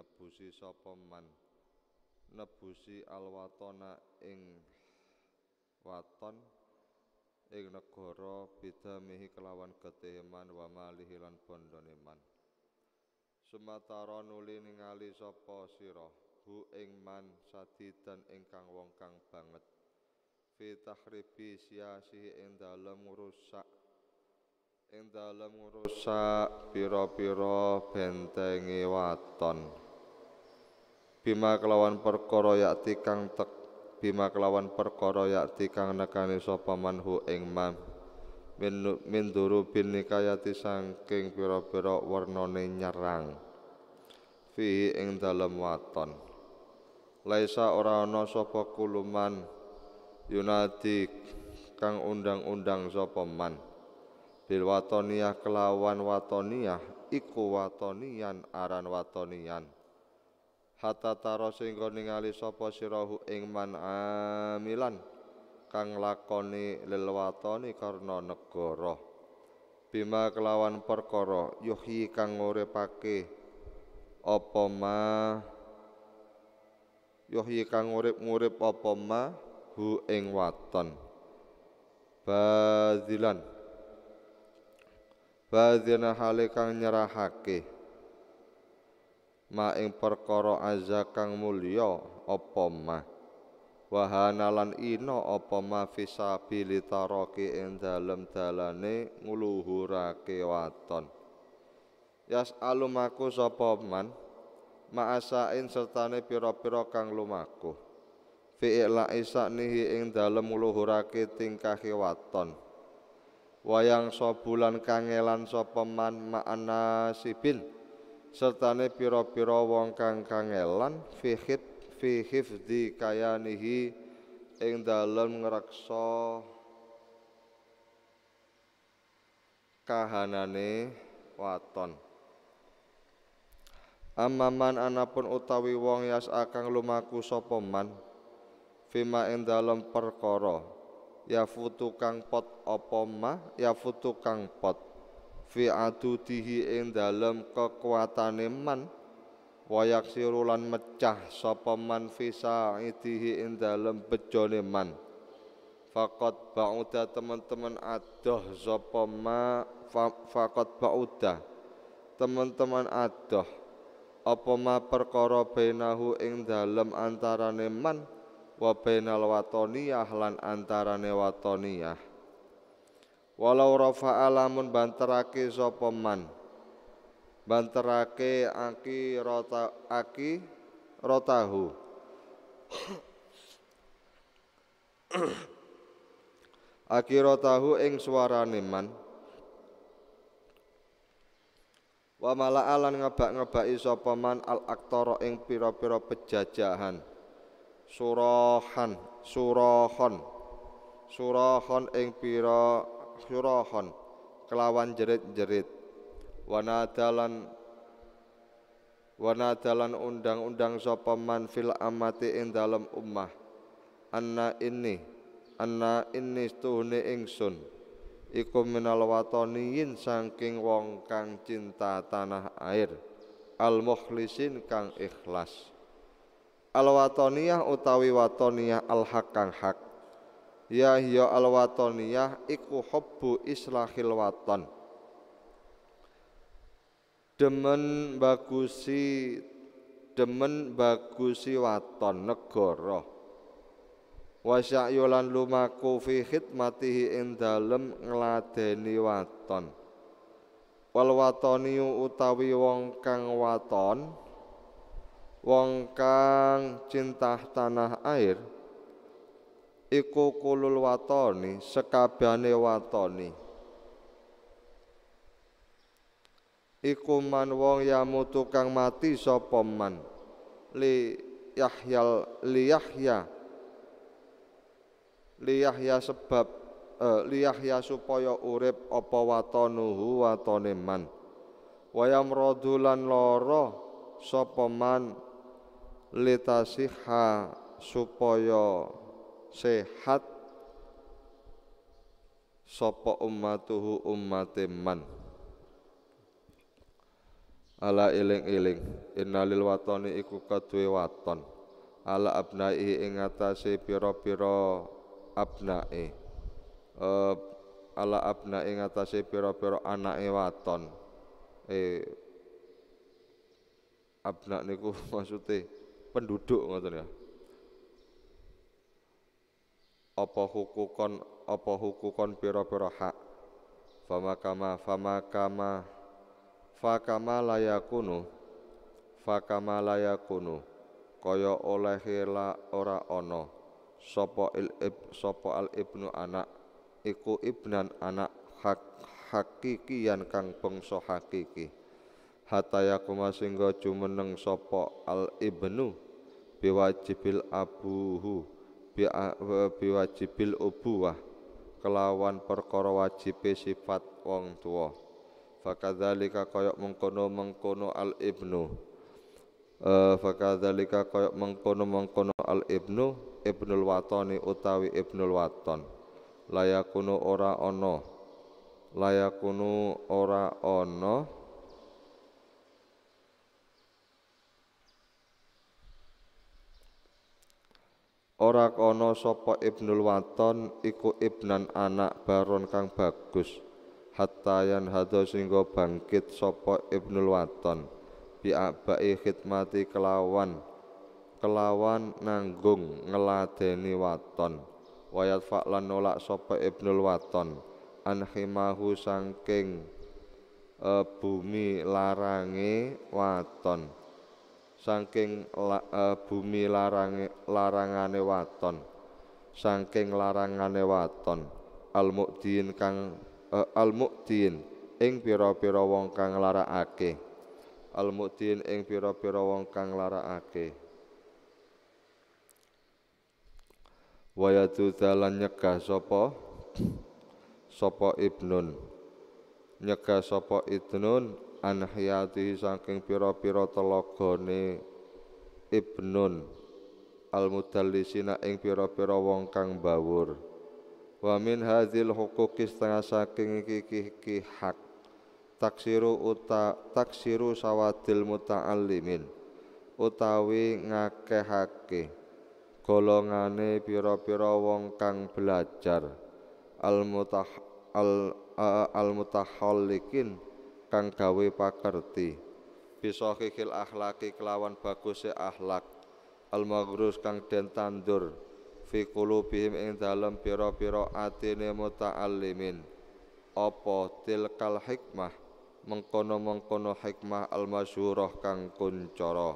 nebusi sapa man nebusi alwatona ing waton ing negara bidamihi kelawan getih man wa malihi lan bondone man sumatara nuli ningali sapa sira hu ing man sadidan ingkang wong kang banget fi tahribi sih ing dalem ngrusak ing dalem piro pira-pira bentengi waton bima kelawan perkara yakti kang tek bima kelawan perkara yakti kang nekani sapa manhu ing man min min durubin nikayati saking pira-pira warnane nyerang fihi ing dalem waton laisa ora ana sapa kuluman yunadi kang undang-undang sapa man bil watoniyah kelawan watoniyah iku watonian aran watonian hatta taro singgo ngali sopo sirohu ing man amilan kang lakoni lelwatoni karno negoro bima kelawan perkoro yuhi kang ngore pake opo ma yuhi kang ngurip ngurip opo ma hu ing waton bazilan bazina hale nyerahake ma ing perkara azak kang mulya apa mah wahana lan ina apa mah fisabil taraki dalem dalane nguluhurake waton yas alumaku sapa man ma'asain sertane pira-pira kang lumaku fi'la isa nihi ing dalem nguluhurake tingkahe waton wayang sobulan kangelan sapa man ma'anasibin ma sertane pira-pira wong kang kangelan fihit fihif di kayanihi ing dalem ngreksa kahanane waton Amaman anapun utawi wong yas akang lumaku sapa man fima ing dalem perkara yafutu kang pot apa ma yafutu kang pot fi adudihi ing dalem kekuatane man wayak sirulan mecah sapa man fi sa'idihi ing dalem bejone man faqat ba'uda teman-teman adoh sapa ma faqat ba'uda teman-teman adoh apa ma perkara bainahu ing dalem antarane man wa bainal wataniyah lan antarane wataniyah walau rafa'a alamun banterake sapa man banterake aki rota aki rotahu aki rotahu ing suarane man wa mala'alan ngebak-ngebaki sapa man al aktara ing pira-pira pejajahan surahan surahon surahon ing pira khirahon kelawan jerit-jerit wanadalan wanadalan undang-undang sapa fil amati ing dalem ummah anna ini anna ini stuhne ingsun iku minal wataniyin saking wong kang cinta tanah air al mukhlisin kang ikhlas al watoniyah utawi watoniyah al hak kang hak Ya al alwatoniyah iku hubbu islahil waton. Demen bagusi demen bagusi waton negara. Wasya'yulan lumaku fi khidmatihi ing dalem ngladeni waton. Wal watoniyu utawi wong kang waton wong kang cinta tanah air iku kulul watoni sekabehane watoni iku man wong yamutu kang mati sapa man li Yahyal li Yahya li Yahya sebab eh, li Yahya supaya urip apa watonuhu watone man wayam rodulan lara sapa man litasiha supaya sehat sapa ummatuhu ummate man ala eling-eling innalil watoni iku kaduwe waton ala abnai ing atase pira-pira abnai uh, eh, ala abnai ing piro pira-pira anake waton e eh, abna niku maksude penduduk ngoten ya apa hukukon apa hukukon pira-pira hak famakama famakama fakama layakunu fakama layakunu kaya oleh la ora ono, sapa il ib sapa al ibnu anak iku ibnan anak hak hakikian kang bangsa hakiki hataya kuma singgo jumeneng sapa al ibnu biwajibil abuhu biwajibil ubuwah kelawan perkara sifat wong tua fakadzalika koyok mengkono mengkono al ibnu fakadalika e, fakadzalika mengkono mengkono al ibnu ibnul watoni utawi ibnul waton layakunu ora ono layakunu ora ono ora ono sapa Ibnul Waton iku ibnan anak baron kang bagus hatta yan singgo bangkit sapa Ibnul Waton biabai khidmati kelawan kelawan nanggung ngeladeni waton wayat fa'lan nolak sopo Ibnul Waton anhimahu sangking e, eh, bumi larange waton saking e, bumi larange larangane waton saking larangane waton almuqdin kang e, almuqdin ing pira-pira wong kang larakake almuqdin ing pira-pira wong kang larakake wayatu dalan nyegah sapa sapa ibnun nyegah sapa ibnun anhyati saking pira-pira telagane Ibnun al-Mudallisina ing pira-pira wong kang bawur. Wa min hadzil huquqi setengah saking iki hak taksiru uta taksiru sawadil muta'allimin utawi ngakehake golongane pira-pira wong kang belajar al-mutah al-mutahallikin kang gawe pakerti bisa kikil akhlaki kelawan baguse akhlak al maghrus kang den tandur fi qulubihim ing dalem pira-pira atine muta'allimin apa tilkal hikmah mengkono-mengkono hikmah al masyhurah kang kuncara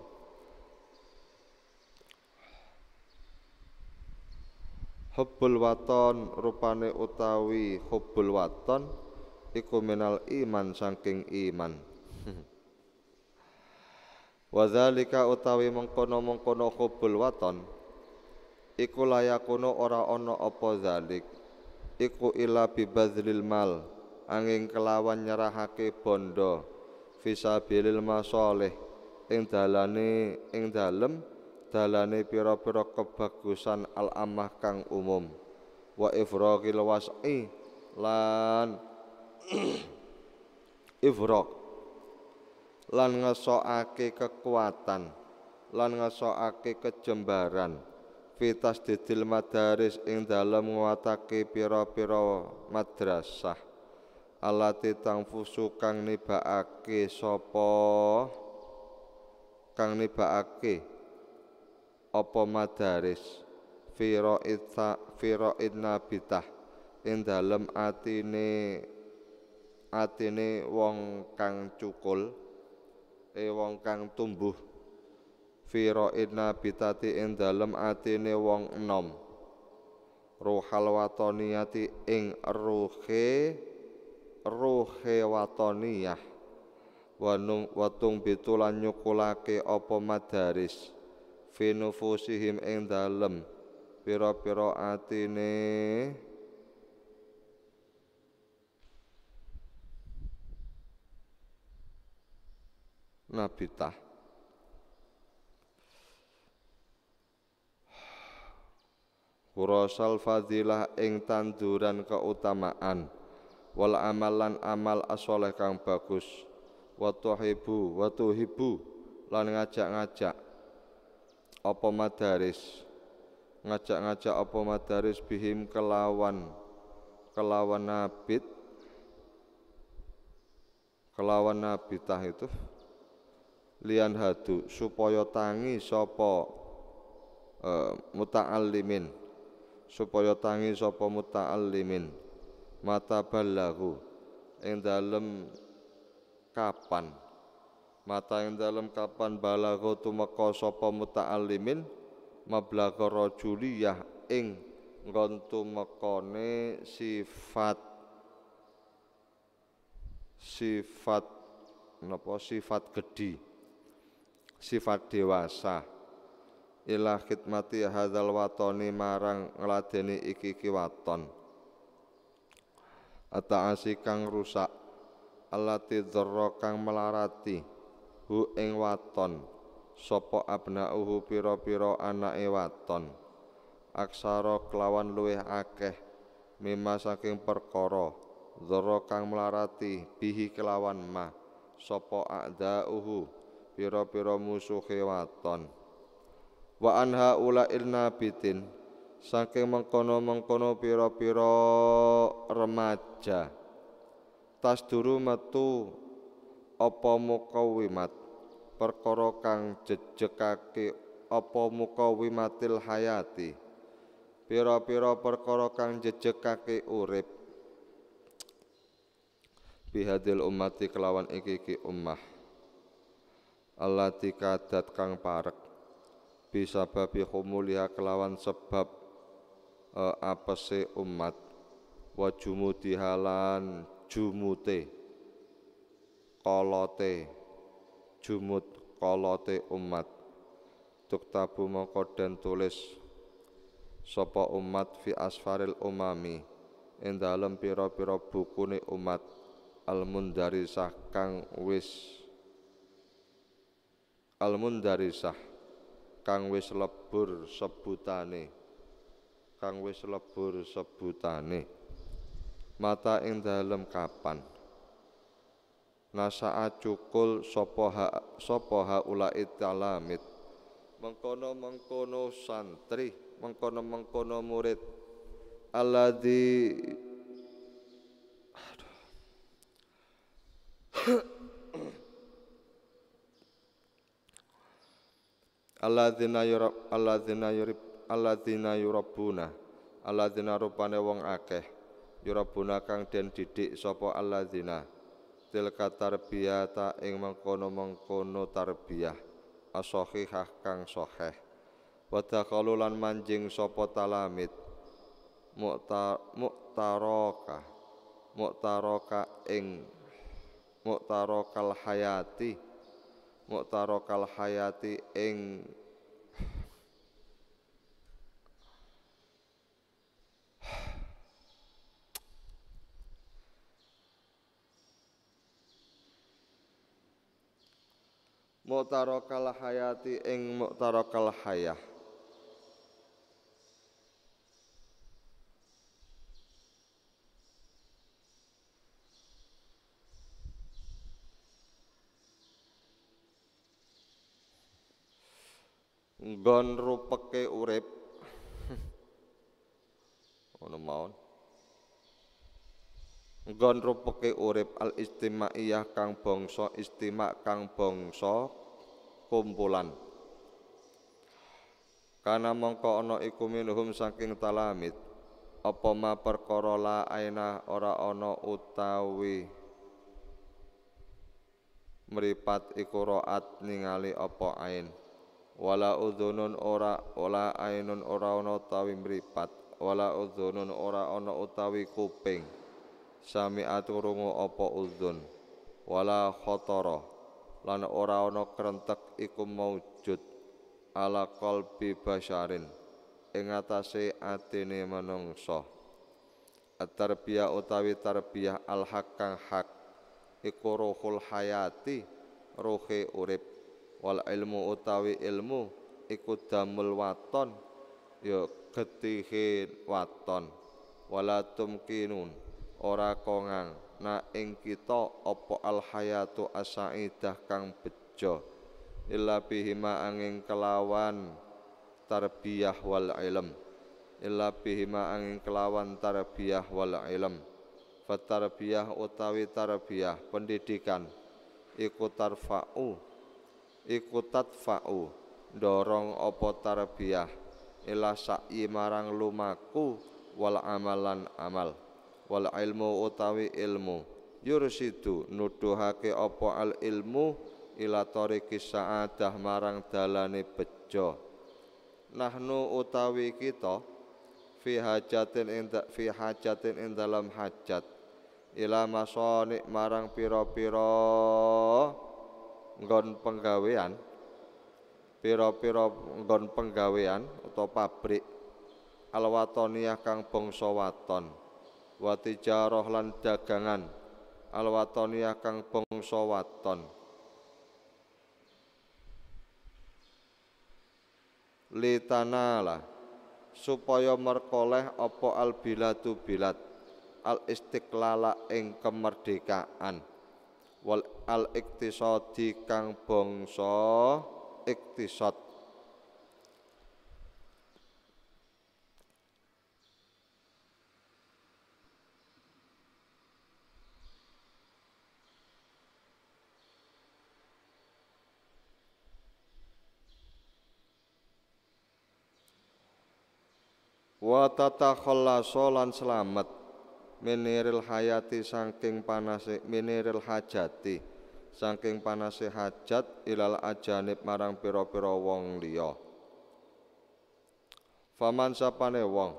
Hubbul waton rupane utawi hubbul waton iku minal iman saking iman Wadzalika utawi mengkono-mengkono hubul waton iku layakuno ora ono apa zalik iku ila bibadlil mal angin kelawan nyerahake bondo bilil masoleh ing dalane ing dalem dalane pira-pira kebagusan al-amah kang umum wa ifraqil was'i lan ifrok lan ngesokake kekuatan lan ngesokake kejembaran fitas didil madaris ing dalam nguatake pira-pira madrasah alati tang fusu kang nibakake sapa kang nibaake apa madaris fira itha fira ing dalem atine atene wong kang cukul e wong kang tumbuh firo inna bitati ing dalem atene wong enom ruhal watoniyati ing ruhe ruhe watoniyah wanung watung bitulan nyukulake apa madaris finufusihim ing dalem pira-pira atine Nah, Tah. Kurosal fadilah ing tanduran keutamaan wal amalan amal asoleh kang bagus watuhibu watuhibu lan ngajak-ngajak apa madaris ngajak-ngajak apa madaris bihim kelawan kelawan nabit kelawan nabitah itu lian hadu supaya tangi sapa uh, muta'allimin supaya tangi sapa muta'allimin mata balagu ing dalem kapan mata ing dalem kapan balago tumeka sapa muta'allimin mablaga rajuliyah ing nggon tumekane sifat sifat napa sifat gedhi sifat dewasa ilah khidmati hadzal watoni marang ngladeni iki iki waton ataasi kang rusak alati dzarra kang melarati hu ing waton sapa abnauhu pira-pira anake waton aksara kelawan luwih akeh mimma saking perkara dzarra kang melarati bihi kelawan ma sapa a'dauhu pira-pira musuhe waton wa anha ulail nabitin saking mengkono-mengkono pira-pira remaja tasduru metu apa mukawimat perkara kang jejekake apa mukawimatil hayati pira-pira perkara kang jejekake urip bihadil ummati kelawan iki-iki ummah Allah dikadat kang parek bisa babi humuliha kelawan sebab eh, apa se umat wa dihalan jumute kolote jumut kolote umat tuktabu moko dan tulis sopo umat fi asfaril umami ing dalem piro bukuni umat umat al sah kang wis al mundarisah kang wis lebur sebutane kang wis lebur sebutane mata ing dalem kapan nasaa cukul sapa ha sapa talamit mengkono-mengkono santri mengkono-mengkono murid aladi. aduh alladzina yurab alladzina yurib alladzina yurabbuna alladzina rupane wong akeh yurabbuna kang den didik sapa alladzina tilka tarbiyata ing mengkono-mengkono tarbiyah asohihah kang soheh wadakalu kalulan manjing sapa talamit mukta muktaroka muktaroka ing muktarokal hayati muktarokal hayati ing muktarokal hayati ing muktarokal hayah nggon rupeke urip ngono mawon nggon rupeke urip al istimaiyah kang bangsa istima kang bangsa kumpulan Karena mongko ono iku minhum saking talamit apa ma perkara la aina ora ono utawi Meripat iku raat ningali apa ain wala udhunun ora wala ainun ora ana utawi mripat wala udhunun ora ana utawi kuping sami aturungu apa udhun wala khotoro lan ora ana krentek iku maujud ala kalbi basyarin ing atase atine manungsa tarbiyah utawi tarbiyah al hak kang iku ruhul hayati ruhe urip wal ilmu utawi ilmu iku damul waton ya getihe waton wala tumkinun ora kongang na ing kita apa al hayatu asaidah kang bejo illa bihima angin kelawan tarbiyah wal ilm illa bihima angin kelawan tarbiyah wal ilm fatarbiyah utawi tarbiyah pendidikan iku tarfa'u iku tadfa'u dorong opo tarbiyah ila sa'i marang lumaku wal amalan amal wal ilmu utawi ilmu yursidu nuduhake opo al ilmu ila toriki sa'adah marang dalane bejo nahnu utawi kita fi hajatin inda fi hajatin in dalam hajat ila masoni marang piro-piro nggon penggawean pira-pira nggon penggawean atau pabrik Alwatonia kang bangsa waton wa tijarah lan dagangan alwatoniyah kang bangsa waton litanala supaya merkoleh apa al Bilat, bilad al istiqlala ing kemerdekaan wal al iktisadi kang bangsa iktisad wa tatakhallaso lan selamat mineral hayati saking panase mineral hajati saking panase hajat ilal ajanib marang pira-pira wong liya faman sapane wong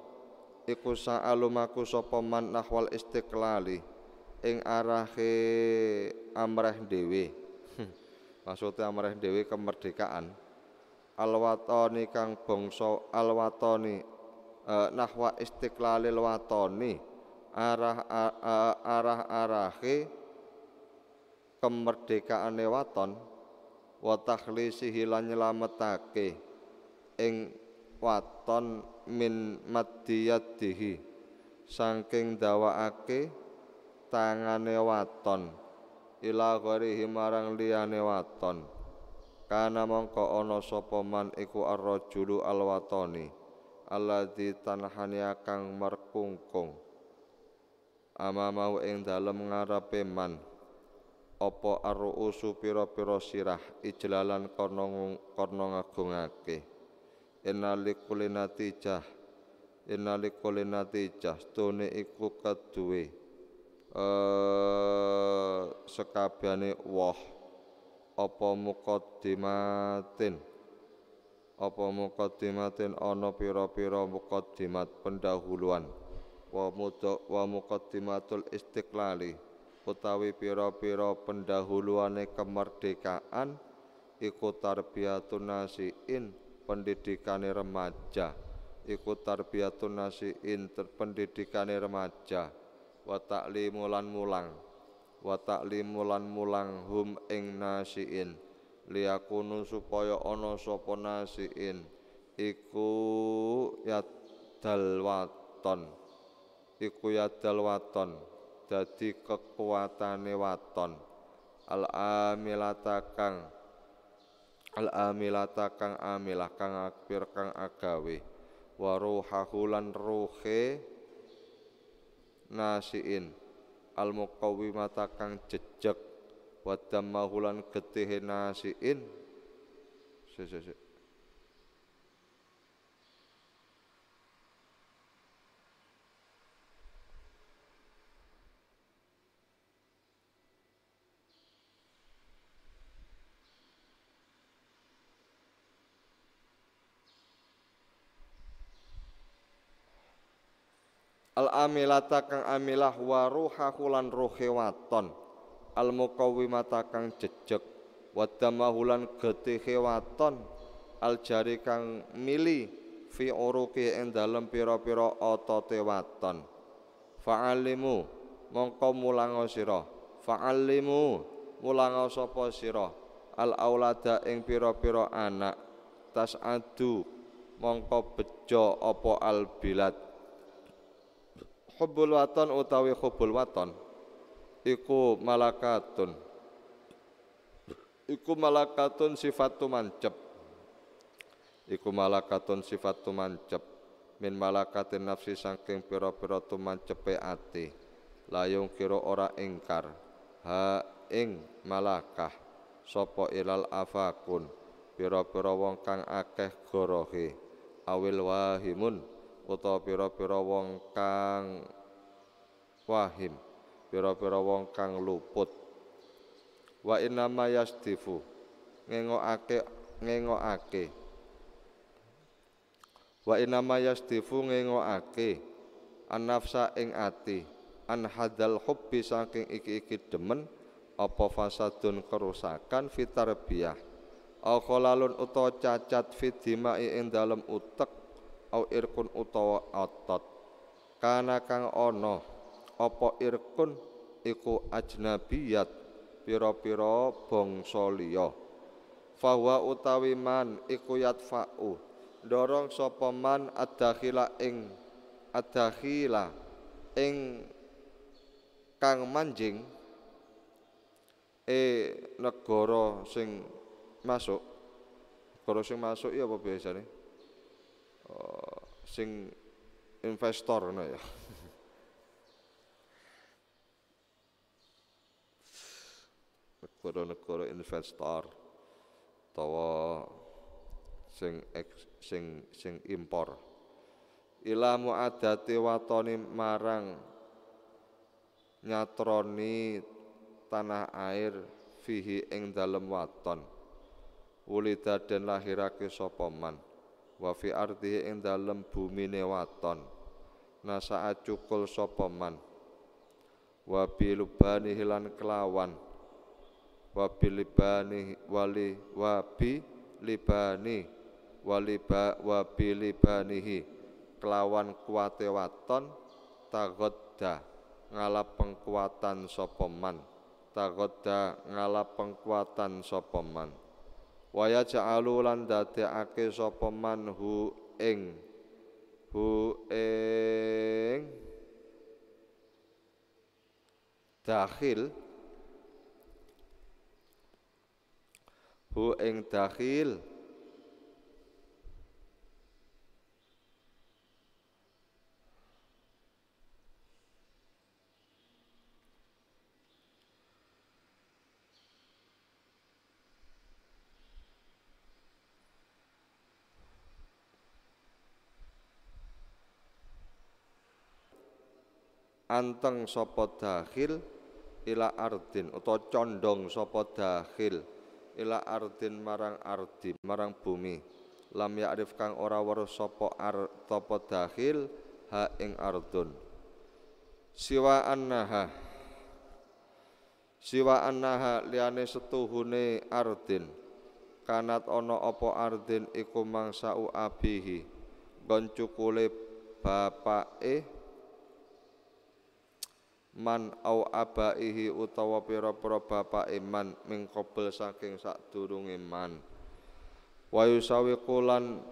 iku sa'alumaku sapa man nahwal istiqlali ing arahe amreh dhewe hmm, maksudnya amreh dhewe kemerdekaan alwatoni kang bangsa alwatoni eh, nahwa istiqlalil watoni arah arah arahe kemerdekaane waton wa takhlisihi lan nyelametake ing waton min madiyadihi saking dawaake tangane waton ila ghairihi marang liyane waton kana mongko ana sapa man iku ar alwatoni al-watani alladzi tanhania kang merkungkung amamau ing dalem ngarepe man apa arruusu pira-pira sirah ijlalan karna karna ngagungake innalikulinatijah innalikulinatijah stone iku kaduwe eh, sekabiane wah, apa muqaddimatin apa muqaddimatin ana pira-pira muqaddimat pendahuluan wa muqaddimatul istiklali, utawi pira-pira pendahuluane kemerdekaan iku tarbiyatun nasiin pendidikane remaja iku tarbiyatun nasiin pendidikane remaja wa ta'limulan mulang wa ta'limulan mulang hum ing nasiin liyakunu supaya ana sapa nasiin iku yadal waton iku yadal waton dadi kekuatane waton al amilata kang al amilata kang amilah kang akbir kang agawe wa ruhahu ruhe nasiin al muqawwimata kang jejeg wa damahu getihe nasiin al amilata kang amilah wa ruhahu lan ruhe waton al muqawwimata kang jejeg wa damahulan getihe waton al jari kang mili fi uruki ing dalem pira-pira otote waton fa'alimu mongko mulango sira fa'alimu mulango sapa sira al aulada ing pira-pira anak adu mongko bejo apa al bilad hubbul waton utawi hubbul waton iku malakatun iku malakatun sifat mancep iku malakatun sifat mancep min malakatin nafsi saking pira-pira tumancepe ati layung kira ora ingkar ha ing malakah sapa ilal afakun pira-pira wong kang akeh gorohe awil wahimun utawa pira-pira wong kang wahim pira-pira wong kang luput wa innama yasdifu ngengokake ngengokake wa innama stifu ngengokake an-nafsa ing ati an hadal hubbi saking iki-iki demen apa fasadun kerusakan fitarbiyah au lalon utawa cacat fidimai ing dalem utek au irkun utawa otot kana kang ono opo irkun iku ajnabiyat piro-piro bangsa liya fawa utawi man iku yatfa'u dorong sapa man adakhila ing adakhila ing kang manjing e negara sing masuk negara sing masuk iya apa biasanya? Eh, sing investor no ya. negara-negara investor utawa sing ek, sing sing impor ila muadati watoni marang nyatroni tanah air fihi ing dalem waton wulida den lahirake sapa man wa fi ardihi ing dalem bumine waton nasaa cukul sapa man wa bilubani hilan kelawan wa bilibani wali wa bi libani ba wa bilibanihi kelawan kuate waton tagodda ngalap pengkuatan sapa man tagodda ngalap pengkuatan sapa man waya ja'alu lan ake sapa manhu ing hu ing dakhil hu ing dakhil anteng sapa dakhil ila ardin atau condong sapa dakhil ila ardin marang ardi marang bumi lam ya'rif kang ora weruh sapa ar tapa ha ing ardun siwa annaha siwa annaha liyane setuhune ardin kanat ana apa ardin iku mangsau abihi gon cukule bapake man au abaihi utawa pira-pira bapak iman min qabel saking sadurunge iman. wa yusawiqu lan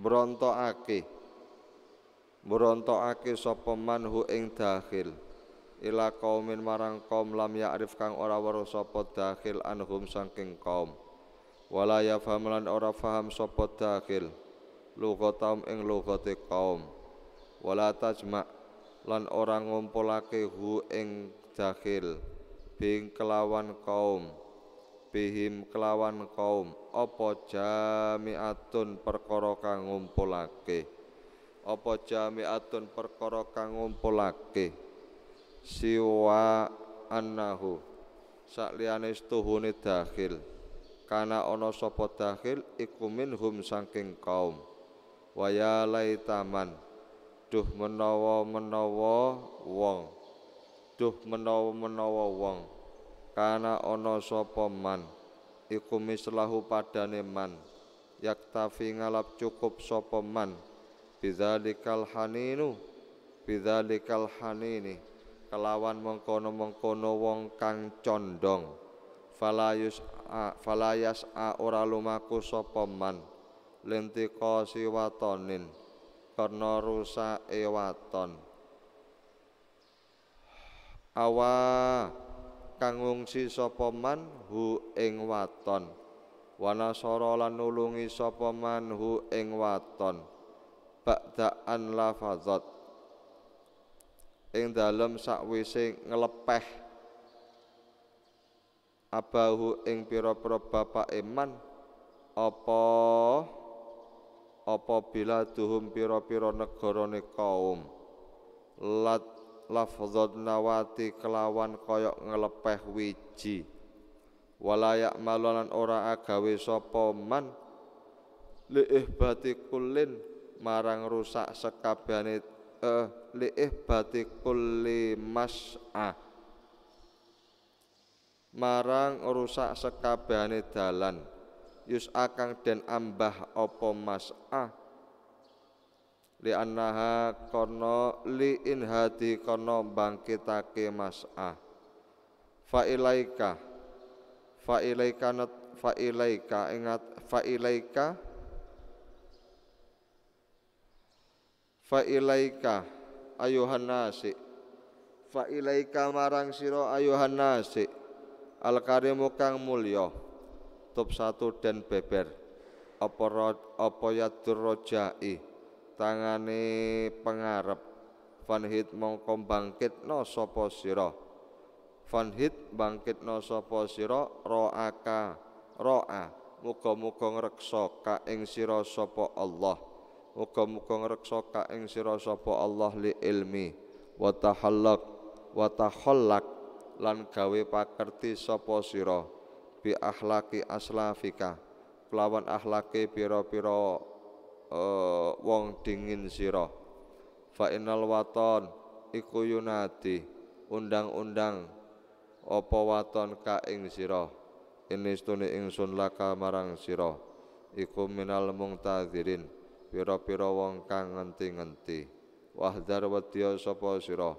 brontokake brontokake sapa man hu ing dakhil ila qaumin marang kaum lam ya'rif kang ora weruh sapa dakhil anhum saking kaum wala yafham lan ora faham sapa dakhil lugatam ing lugate kaum wala tajma lan orang ngumpulake hu ing dakhil bing kelawan kaum bihim kelawan kaum apa jami'atun perkara kang ngumpulake apa jami'atun perkara kang ngumpulake siwa annahu sakliyane stuhune dahil kana ana sapa dahil iku minhum saking kaum waya taman, duh menawa-menawa wong duh menawa-menawa wong karena ono sopo man iku mislahu padane man yaktafi ngalap cukup sopo man bidzalikal haninu bidzalikal hanini kelawan mengkono-mengkono wong kang condong falayus a, falayas a ora lumaku sapa man lintika watonin, karena rusak ewaton awa kangung si sopoman hu ing waton wanasoro lan nulungi sopoman hu ing waton bakdaan lafadzat ing dalem sakwise ngelepeh abahu ing pira-pira bapak iman apa apa tuhum piro pira negarane kaum lat lafzod nawati kelawan koyok ngelepeh wiji walayak malonan ora agawe sapa man bati kulin marang rusak sekabani eh, bati kulli mas'ah marang rusak sekabani dalan yus akang den ambah opo mas mas'ah li anaha kono li in hati kono bangkitake mas'ah fa ilaika fa ilaika net fa ilaika ingat fa ilaika fa ilaika ayuhan nasi fa ilaika marang siro ayuhan nasi al karimu kang mulya tutup satu dan beber apa yadur rojai tangane pengarep fanhid mongko bangkitno sapa sira bangkit no sapa sira raaka roa muga-muga ngreksa ka ing sira sapa Allah muga-muga ngreksa ka ing sira sapa Allah li ilmi wa tahallaq lan gawe pakerti sapa sira bi akhlaki aslafika kelawan akhlaki piro-piro uh, eh, wong dingin siro fa innal waton iku yunadi undang-undang apa waton ka ing sira inistune ingsun laka marang sira iku minal mungtadzirin wong kang ngenti-ngenti wahdar wedya sapa sira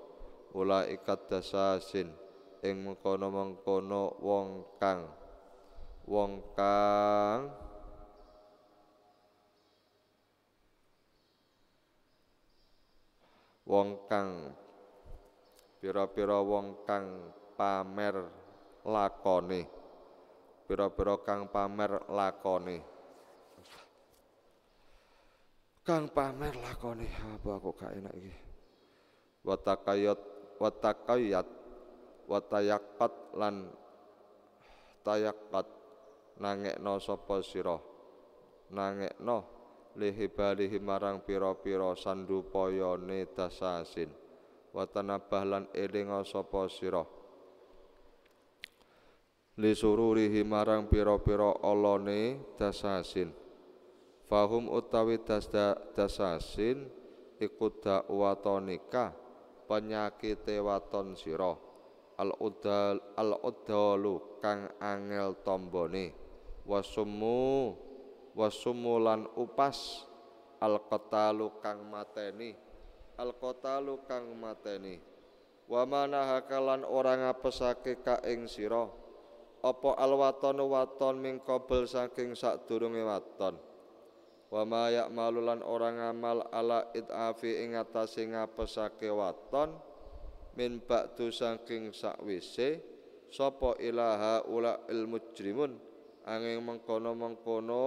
ulaikat dasasin ing mengkono-mengkono wong kang wong kang wong kang pira-pira wong kang pamer lakone pira-pira kang pamer lakone kang pamer lakone apa aku gak enak iki watakayat watakayat watayakkat lan tayakat nangekno sapa sira nangekno lihibalihi marang pira-pira sandupayane dasasin watanabah lan eling sapa sira lisururihi marang pira-pira alane dasasin fahum utawi dasda dasasin ikut dakwatonika penyakite waton sira al udal al udalu kang angel tombone Wasumu, wasumulan upas al qatalu kang mateni al qatalu kang mateni wa hakalan orang apa ka ing sira apa alwaton waton ming qabel saking sadurunge waton wa ma ya'malu lan ala idafi ing atase ngapesake waton min ba'du saking sakwise sapa ilaha ula il mujrimun angin mengkono-mengkono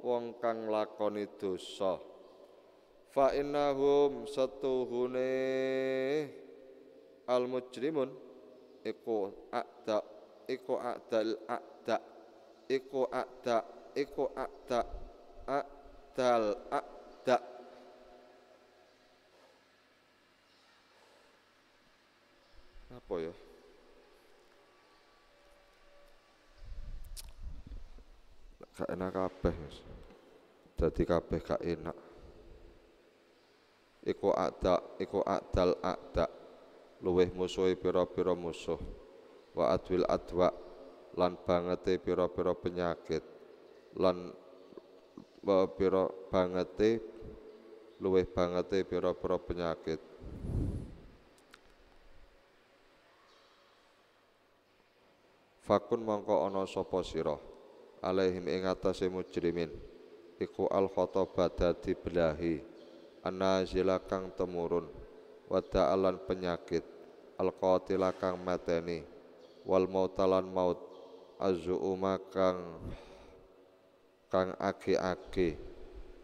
wong kang lakoni dosa fa innahum satuhune al mujrimun iku akda iku akdal akda iku akda iku akda akdal akda apa ya Kak enak kabeh Mas. Dadi kabeh gak enak. Iku ada iku adal ada luweh musuhe pira-pira musuh. Wa adwil adwa lan bangete pira-pira penyakit lan e, pira bangete luweh bangete pira-pira penyakit. Fakun mongko ana sapa sirah alaihim ing atase mujrimin iku al khotoba dadi belahi anazila kang temurun wada'alan penyakit al qatila kang mateni wal mautalan maut azuuma kang kang ake-ake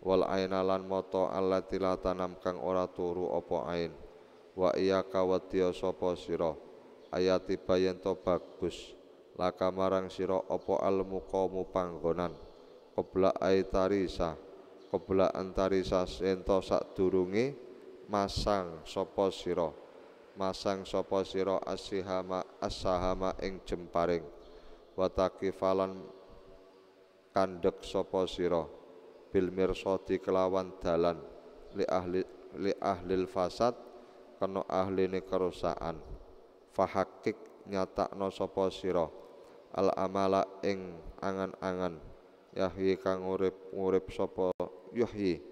wal ainalan moto allati la tanam kang ora turu apa ain wa iya kawadya sapa sira ayati bayen to bagus laka marang sira apa al muqamu panggonan qabla aitarisa qabla antarisa ento sadurunge masang sapa sira masang sapa sira asihama asahama ing jemparing watakifalan kandhek sapa sira bil mirsadi kelawan dalan li ahli li ahlil fasad kena ahline kerusakan fahakik nyatakno sapa sira al amala ing angan-angan yahyi kang urip-urip sapa yohi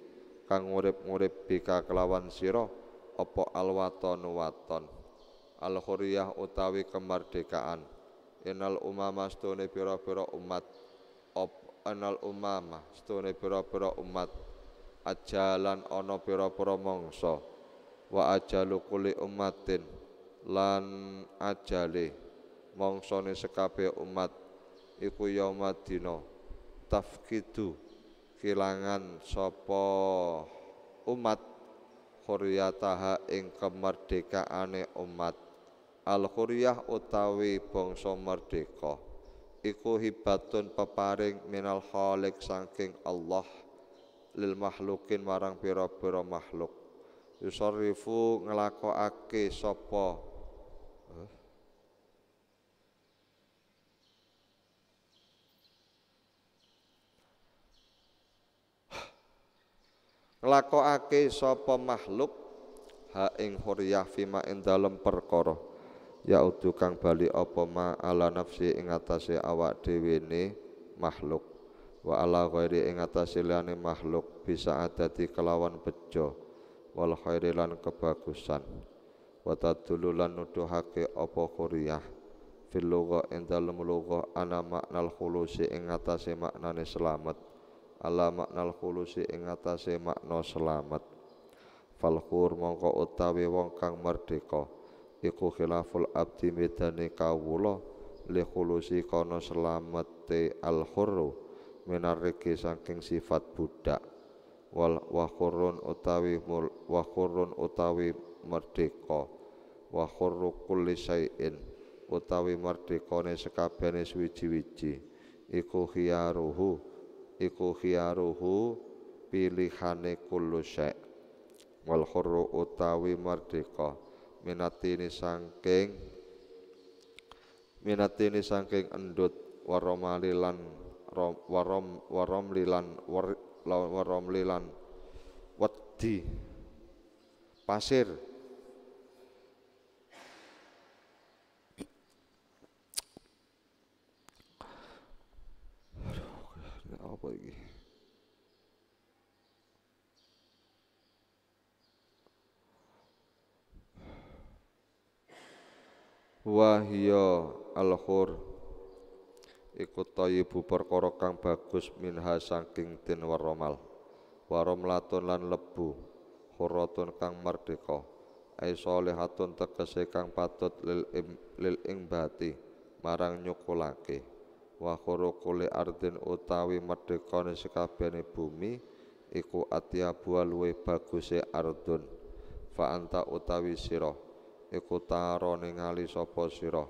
kang urip-urip bika kelawan siro opo alwaton waton al khuriyah utawi kemerdekaan inal umama stone biro-biro umat op anal umama stone biro-biro umat ajalan ono pira biro mongso wa ajalu kuli umatin lan ajale Mongsoni sekabeh umat iku yauma dina tafkidu kilangan sapa umat khuryataha ing kemerdekaane umat al khuryah utawi bangsa merdeka iku hibatun peparing minal khaliq saking Allah lil makhlukin marang pira-pira makhluk ngelako nglakokake sapa nglakokake sapa makhluk ha ing huriyah fima ing dalem perkara ya kang bali apa ma ala nafsi ing atase awak dhewe ne makhluk wa ala ghairi ing atase liyane makhluk bisa adati kelawan bejo wal khairi lan kebagusan wa tadullu lan nuduhake apa huriyah fil lugha ing dalem lugha ana maknal khulusi ing atase maknane selamat ala maknal khulusi ing atase makna selamat falkur mongko utawi wong kang merdeka iku khilaful abdi medane kawula li khulusi kono slamete al khurru minarriki saking sifat budak wal wakhurun utawi mul, wakhurun utawi merdeka wa khurru kulli syai'in utawi merdekane sekabehane suwiji-wiji iku khiyaruhu iku khiaruhu pilihane kulusek wal khurru utawi merdeka minatini sangking minatini sangking endut waromalilan warom waromlilan warom, lilan warom, lilan warom, Pasir wahya al-khur iku tayyibu perkara kang bagus minha saking din waromal waromlatun lan lebu khuratun kang merdeka ai salihatun tegese kang patut lil im, ing bati marang nyukulake wa khurukuli ardin utawi merdeka ni sekabene bumi iku atia bual luwe baguse ardun fa anta utawi sirah iku taro ngali sapa sira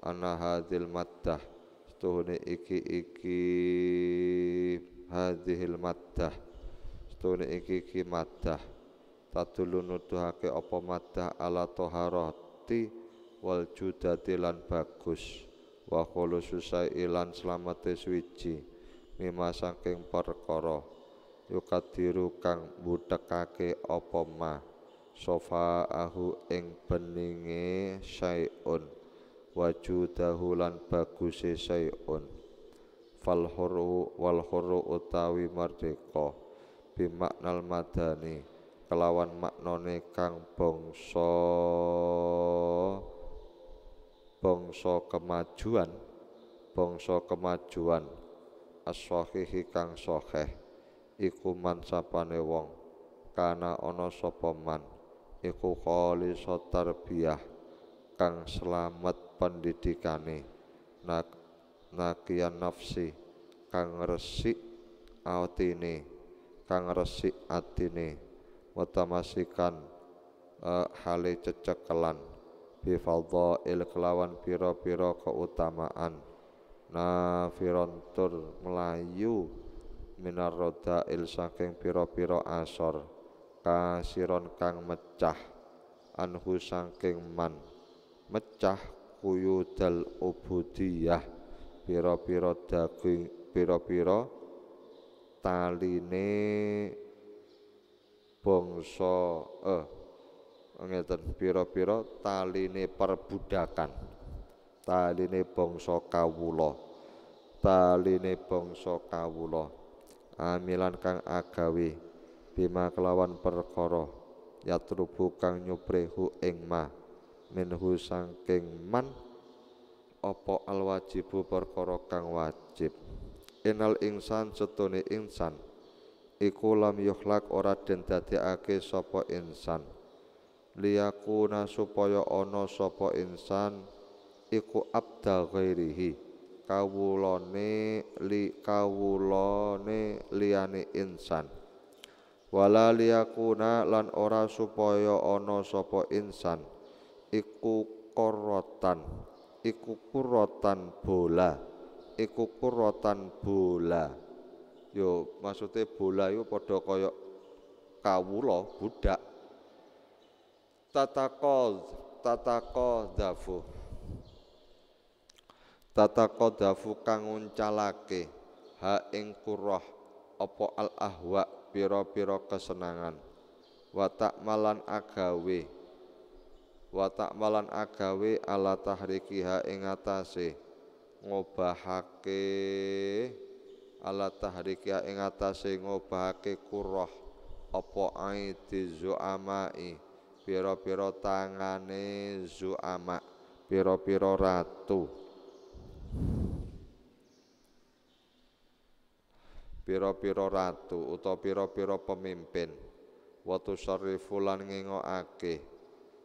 ana hadil maddah stuhune iki iki hadhil maddah stuhune iki iki maddah tadulu nuduhake apa maddah ala taharati wal judati lan bagus wa khulususai ilan selamate suwiji mima saking perkara yukadiru kang mbudhekake apa ma sofa ahu ing beninge syai'un wajudahu lan baguse syai'un fal wal huru utawi merdeka Bima'nal madani kelawan maknone kang bangsa bangsa kemajuan bangsa kemajuan as-sahihi kang soheh iku mansapane wong kana ana sapa man iku sotar tarbiyah kang selamat pendidikane nak nakian nafsi kang resik atine kang resik atine mutamasikan uh, e, hale cecekelan bi fadhail kelawan pira-pira keutamaan nafiron tur melayu minar rodail saking pira-pira asor kasiron kang mecah anhu sangking man mecah kuyudal ubudiyah piro-piro daging piro-piro taline bangsa eh ngeten pira-pira taline perbudakan taline bangsa kawula taline bangsa kawula amilan kang agawe bima kelawan perkara yatrubu kang nyuprehu ing ma minhu sangking man opo alwajibu perkara kang wajib inal insan setune insan iku lam yukhlak ora den dadekake sapa insan liyakuna supaya ana sapa insan iku abda ghairihi kawulane li kawulane liyane insan wala liyakuna lan ora supaya ana sapa insan iku korotan iku kurotan bola iku kurotan bola yo maksudnya bola yo padha kaya kawula budak tatakod tataqadafu tataqadafu kang nguncalake ha ing kurah apa al ahwa pira-pira kesenangan watak malan agawe watak malan agawe ala tahrikiha ing atase ngobahake ala tahrikiha ing atase ngobahake kurah apa aidi zuamai pira-pira tangane zuama pira-pira ratu Piro Piro ratu utawa Piro Piro pemimpin wa tusyarrifu lan ngengokake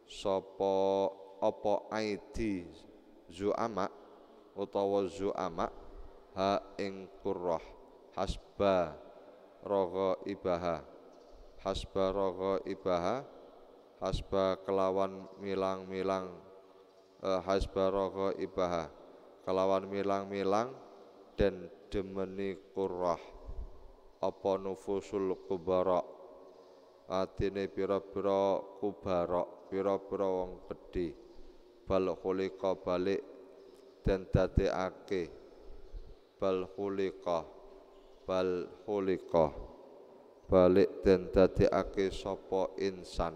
sapa apa aidi zuama utawa zuama ha ing qurrah hasba rogo ibaha hasba rogo ibaha hasba kelawan milang-milang eh, hasba rogo ibaha kelawan milang-milang dan demeni qurrah apa nufusul kubara atine pira-pira kubara pira-pira wong gedhe bal khuliqa balik dan dadekake bal khuliqa bal khuliqa balik dan dadekake sapa insan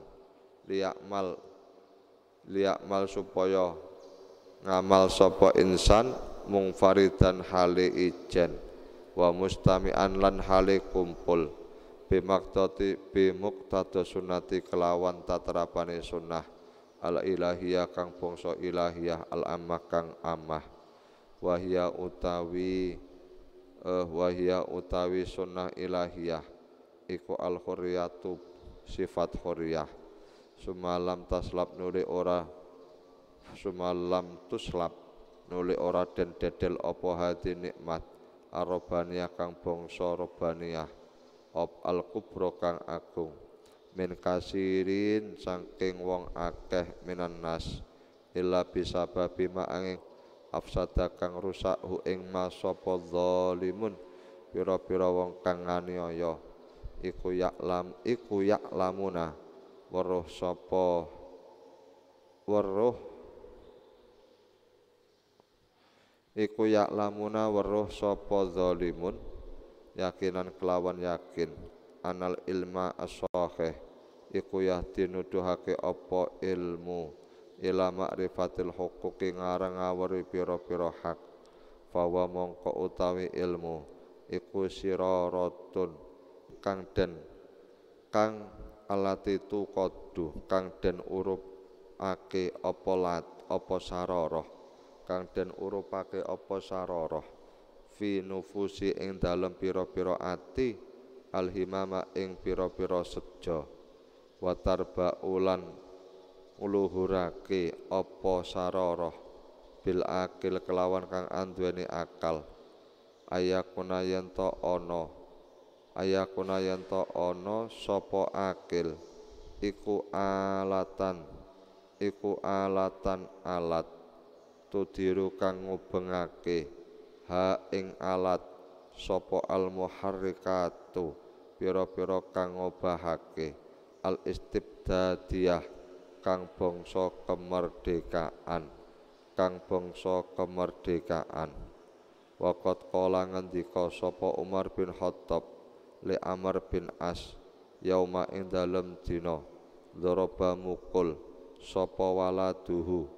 liakmal liyakmal supaya ngamal sapa insan mung faritan hale ijen wa mustami'an lan hale kumpul bi muqtada sunnati kelawan tatrapane sunnah al ilahiyah kang bangsa ilahiyah al ammah kang ammah hiya utawi eh, wa hiya utawi sunnah ilahiyah iku al khuriyatu sifat khuriyah sumalam taslab nuli ora sumalam tuslab nuli ora den dedel apa hati nikmat arobaniyah kang bangsa robaniyah op al kubro kang agung min kasirin saking wong akeh minan nas illa bisababi ma angin afsada kang rusak hu ing ma sapa zalimun pira-pira wong kang aniaya iku yaklam iku yaklamuna weruh sapa weruh iku yaklamuna weruh sapa zalimun yakinan kelawan yakin anal ilma as-sahih iku yahdi nuduhake apa ilmu ila ma'rifatil huquqi ngarang awari pira-pira hak fawa mongko utawi ilmu iku siraratun kang den kang alati tu kodu kang den urup ake apa lat apa saroroh kang den urupake apa saroroh fi nufusi ing dalem pira-pira ati alhimama ing pira-pira sejo watarba ulan uluhurake apa saroroh bil akil kelawan kang anduweni akal ayakuna yen to ana ayakuna yen to ana sapa akil iku alatan iku alatan alat tudiru kang ngubengake ha ing alat sapa al muharrikatu pira-pira kang ngobahake al istibdadiyah kang bangsa kemerdekaan kang bangsa kemerdekaan kolangan qala ngendika sapa Umar bin Khattab li Amr bin As yauma ing dalem dina dzaraba mukul sapa waladuhu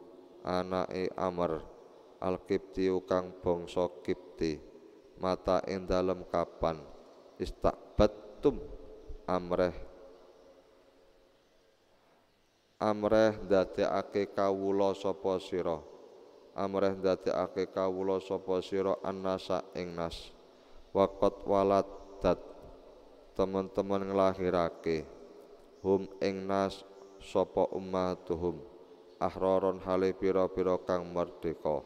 anake Amr Al-Qibti kang bangsa Qibti mata ing dalem kapan istaqbattum amreh amreh dadekake kawula sapa sira amreh dadekake kawula sapa sira annasa ing nas waqat waladat teman-teman nglahirake hum ing nas sapa ummatuhum ahroron hale pira-pira kang merdeka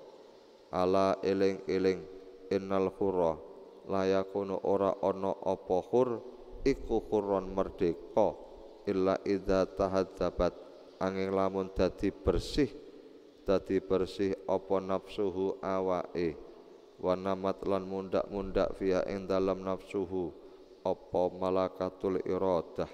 ala eling-eling innal hurra layakuno ora ono opohur hur iku hurron merdeka illa idza tahadzabat angin lamun dadi bersih dadi bersih apa nafsuhu awae. Wanamat lan mundak-mundak via ing dalam nafsuhu opo malakatul irodah.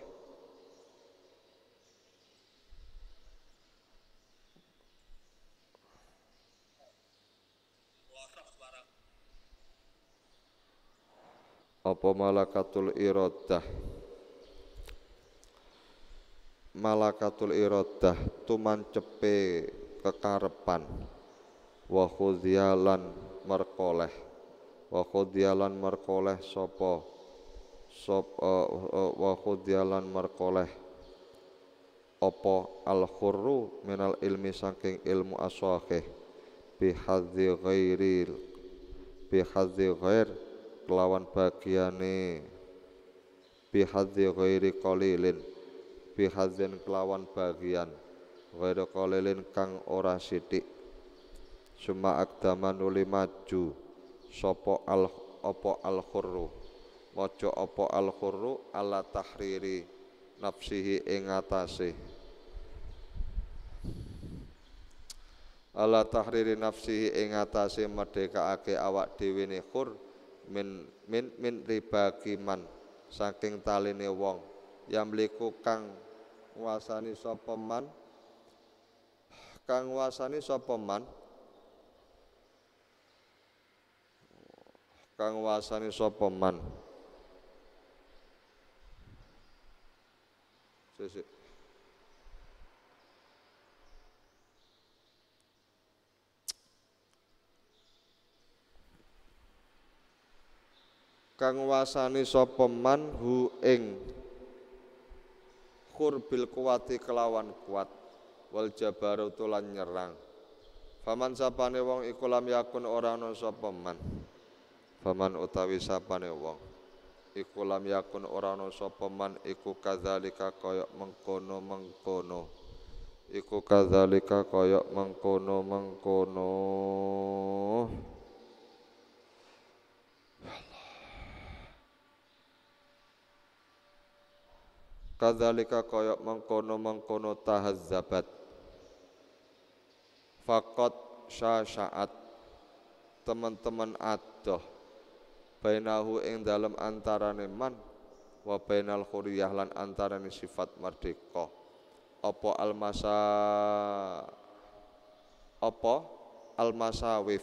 apa malakatul iradah malakatul iradah tumancepe kekarepan wa khudhiyalan merkoleh wa khudhiyalan merkoleh sopo, sop uh, wa khudhiyalan merkoleh apa al khurru minal ilmi saking ilmu aswaqih bihadzi ghairil bihadzi ghair kelawan bagiane bihadzi ghairi qalilin bihadzin kelawan bagian ghairi qalilin kang ora sithik summa aqdama nuli maju sapa al apa al khurru maca apa al khurru ala tahriri nafsihi ing atase ala tahriri nafsihi ing atase ake awak dhewe ne khur min min min riba man saking taline wong yamliku kang nguasani sapa man kang nguasani sapa man kang nguasani sapa man kang wasani sapa man hu ing kurbil kuwati kelawan kuat wal jabarutu lan nyerang faman sapane wong iku lam yakun ora ana sapa man faman utawi sapane wong iku lam yakun ora ana sapa man iku kadzalika kaya mengkono mengkono iku kadzalika kaya mengkono mengkono kadzalika kaya mengkono-mengkono tahazzabat faqat syasaat teman-teman adoh bainahu ing dalem antarane man wa bainal khuriyah lan antarane sifat merdeka apa almasa apa almasawif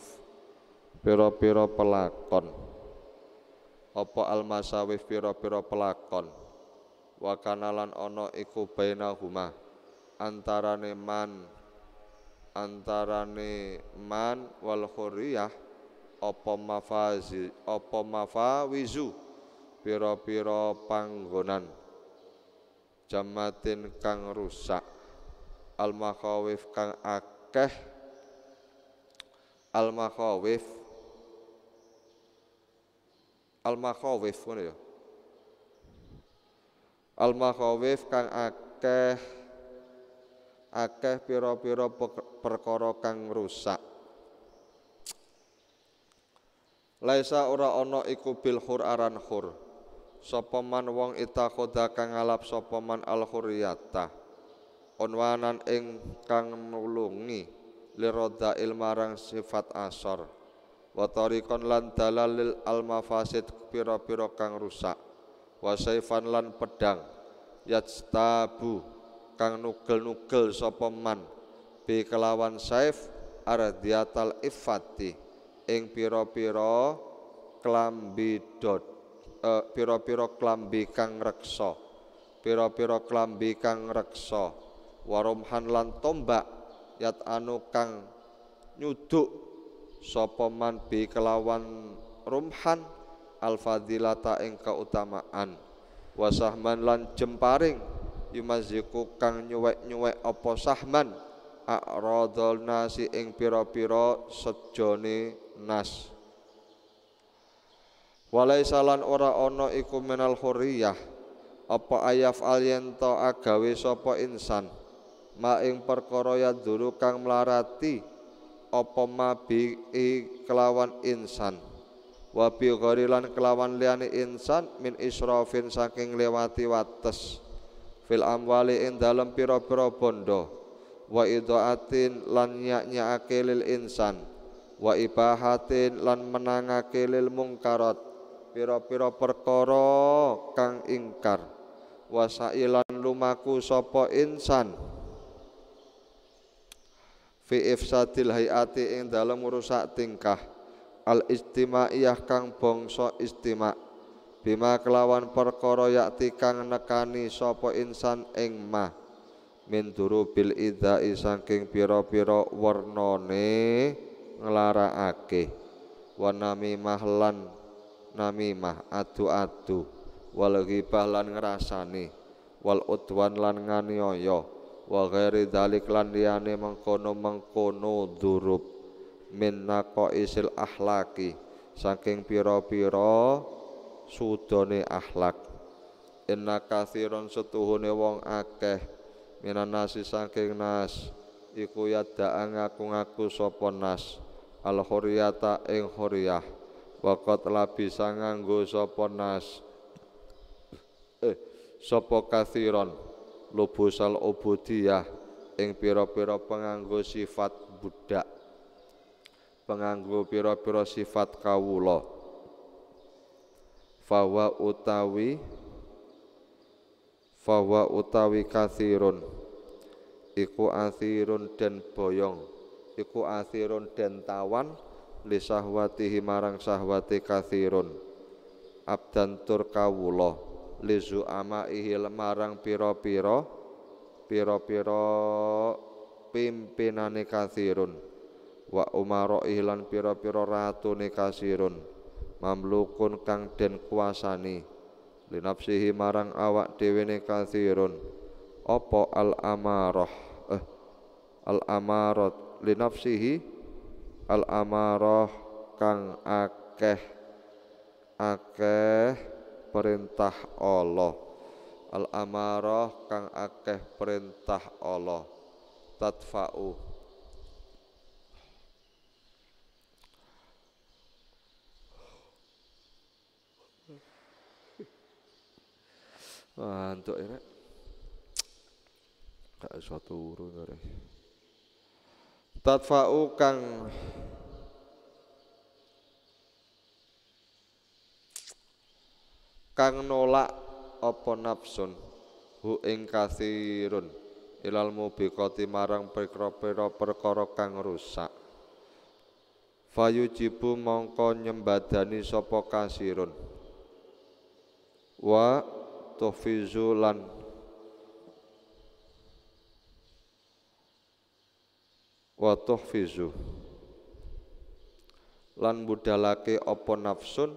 pira-pira pelakon apa almasawif pira-pira pelakon wa kanalan ana iku bainahuma antarane man antarane man wal khuriyah apa mafazi apa mafawizu pira-pira panggonan jamatin kang rusak al makhawif kang akeh al makhawif al makhawif ngono ya al makhawif kang akeh akeh piro-piro perkara kang rusak Laisa ora ana iku bil khur aran khur sapa man wong itakhoda kang ngalap sapa man al khuriyata onwanan ing kang nulungi liroda ilmarang sifat asor wa tariqan lan dalalil al mafasid pira-pira kang rusak wasaifan lan pedang yajtabu kang nugel-nugel sapa man bi kelawan saif ardiatal ifati ing pira-pira klambi dot eh, pira klambi kang reksa pira-pira klambi kang reksa warumhan lan tombak yat anu kang nyuduk sapa man bi kelawan rumhan alfadilata ing keutamaan wa sahman lan jemparing yumaziku kang nyuwek-nyuwek apa sahman aqradhal nasi ing pira-pira sejane nas walaisa salan ora ono iku minal huriyah apa ayaf alien to agawe sopo insan ma ing perkara ya kang mlarati apa mabi kelawan insan wabi gharilan kelawan liani insan min israfin saking lewati wates fil amwali ing dalem pira-pira bondo wa idaatin lan nyaknya akilil insan wa ibahatin lan menangake lil mungkarat pira-pira perkara kang ingkar sa'ilan lumaku sapa insan fi ifsadil hayati ing dalem rusak tingkah al istimaiyah kang bangsa istima bima kelawan perkara yakti kang nekani sapa insan ing mah min durubil idai saking pira-pira warnane nglarakake wa namimah lan namimah adu-adu wal ghibah lan ngrasani wal udwan lan nganiaya wa ghairi dalik lan liyane mengkono-mengkono durup min isil ahlaki, saking piro-piro pira sudone akhlak inna kathiron setuhune wong akeh minan nasi saking nas iku yadda'a ngaku-ngaku sapa nas al huriyata ing huriyah waqat labisa nganggo sapa nas eh sapa kathiron lubusal ubudiyah ing piro-piro penganggo sifat budak penganggu piro-piro sifat kawulo fawa utawi fawa utawi kathirun iku athirun dan boyong iku athirun dan tawan li sahwatihi marang sahwati kathirun abdan tur lisu li zuamaihi marang piro-piro, piro-piro pimpinane kathirun wa umaro ihlan piro ratu ratune kasirun mamlukun kang den kuasani linapsihi marang awak dewi ne kasirun opo al amaro eh al amarot linapsihi al amaro kang akeh akeh perintah Allah al amaro kang akeh perintah Allah tadfa'u Antuk ya. Gak iso turu ngare. Tadfa'u kang kang nolak apa nafsun hu ing kasirun ilal mubiqati marang perkara-perkara perkara kang rusak fayujibu mongko nyembadani sapa kasirun wa tahfizulan wa tahfizu lan budalake apa nafsun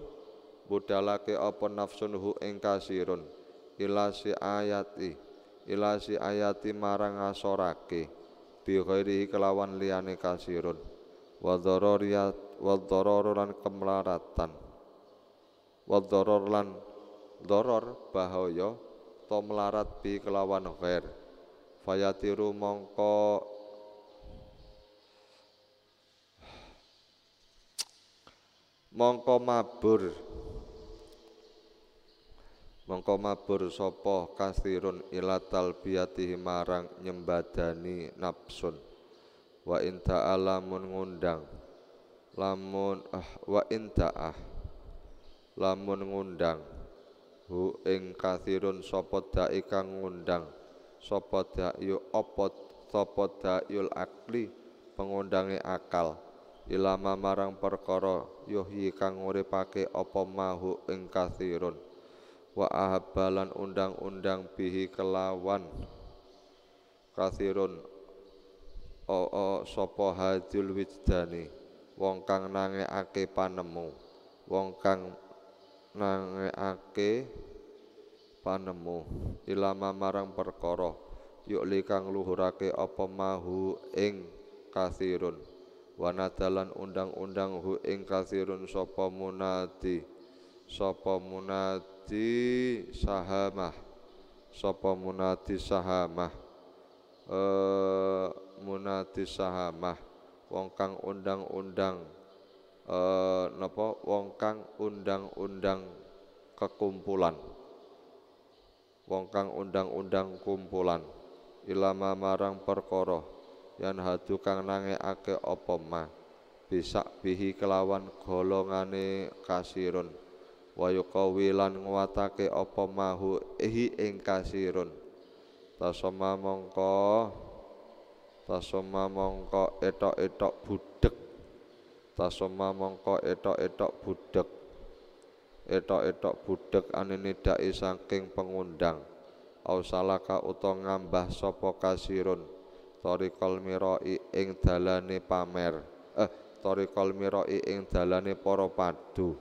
budalake apa nafsun hu ing kasirun ilasi ayati ilasi ayati marang asorake bi kelawan liyane kasirun wa dharariyat wa lan kemlaratan wa dharar lan doror bahoyo to melarat bi kelawan ghair fayatiru mongko mongko mabur mongko mabur sopo kasirun ilatal biyatihi marang nyembadani napsun, wa inta alamun ngundang lamun ah wa inta ah lamun ngundang hu ing kathirun sapa dai kang ngundang sapa dai apa sapa daiul akli pengundange akal ilama marang perkara yuhyi kang uripake apa mahu ing kathirun wa ahabalan undang-undang bihi kelawan kathirun oo sapa hadul wijdani wong kang nangeake panemu wong kang nangekake panemu ilama marang perkara yuk likang luhurake apa mahu ing kasirun wanadalan undang-undang hu ing kathirun sapa munadi sapa munadi sahamah sapa munadi sahamah eh munadi sahamah wong kang undang-undang eh, napa wong kang undang-undang kekumpulan wong kang undang-undang kumpulan ilama marang perkara yan hadu kang nangekake apa ma bisa bihi kelawan golongane kasirun wayuqawi lan nguatake apa mahu ihi ing kasirun tasoma mongko tasoma mongko etok-etok budha tasoma mongko etok-etok budek etok-etok budek anene dai saking pengundang ausalaka utawa ngambah sapa kasirun tariqal mirai ing dalane pamer eh tariqal mirai ing dalane para padu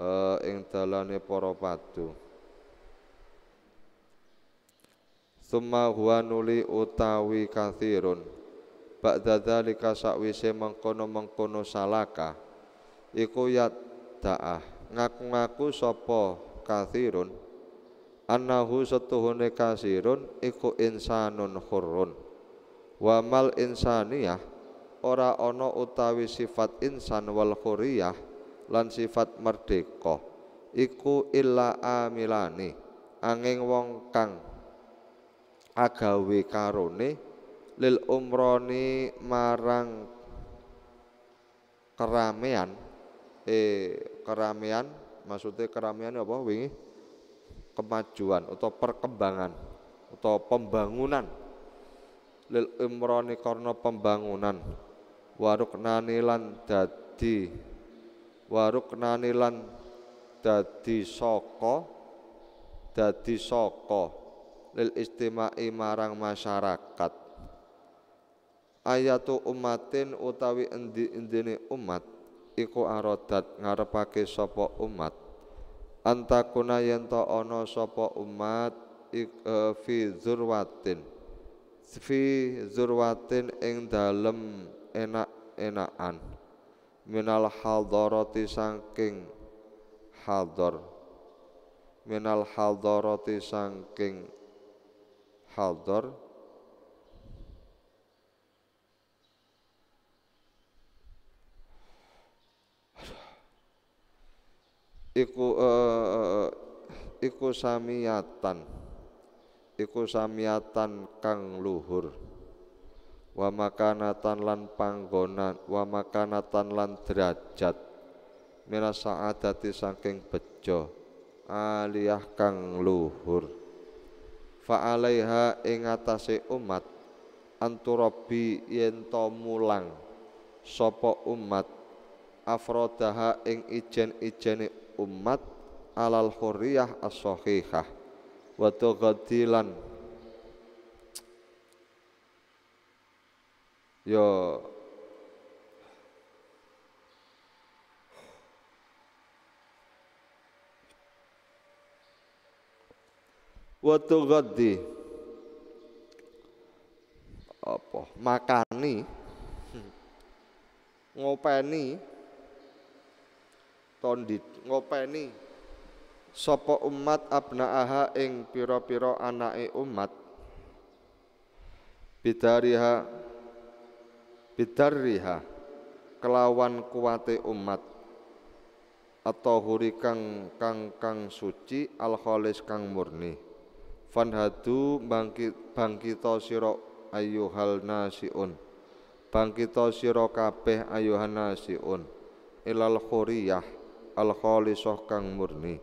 eh ing dalane para padu summa huwa nuli utawi kasirun ba'da dalika sakwise mengkono-mengkono salaka iku ya da'ah ngaku-ngaku sapa kathirun annahu setuhune kathirun, iku insanun khurrun wa mal insaniyah ora ana utawi sifat insan wal khuriyah lan sifat merdeka iku illa amilani angin wong kang agawe karone lil umroni marang keramean eh keramean maksudnya keramean apa wingi kemajuan atau perkembangan atau pembangunan lil umroni karena pembangunan waruk nanilan dadi waruk nanilan dadi soko dadi soko lil istima'i marang masyarakat ayatu umatin utawi endi endine umat iku aradat ngarepake sapa umat antakuna yen ta ana sapa umat ik, e, fi zurwatin fi zurwatin ing dalem enak-enakan minal hadarati saking hadar minal hadarati saking hadar, iku uh, iku samiatan iku kang luhur wa makanatan lan panggonan wa makanatan lan derajat mila saadati saking bejo aliyah kang luhur fa alaiha ing atase umat anturabi yento mulang sapa umat afrodaha ing ijen-ijene umat alal khuriyah as-sahihah wa tughadilan ya wa tughaddi apa makani ngopeni tondit ngopeni Sopo umat abnaaha ing piro-piro anake umat bidariha bidariha kelawan kuwate umat atau hurikang kang kang suci al kang murni hadu bangkit bangkito siro ayuhal nasiun bangkito siro kabeh ayyuhan nasiun ilal khuriyah al khalisah kang murni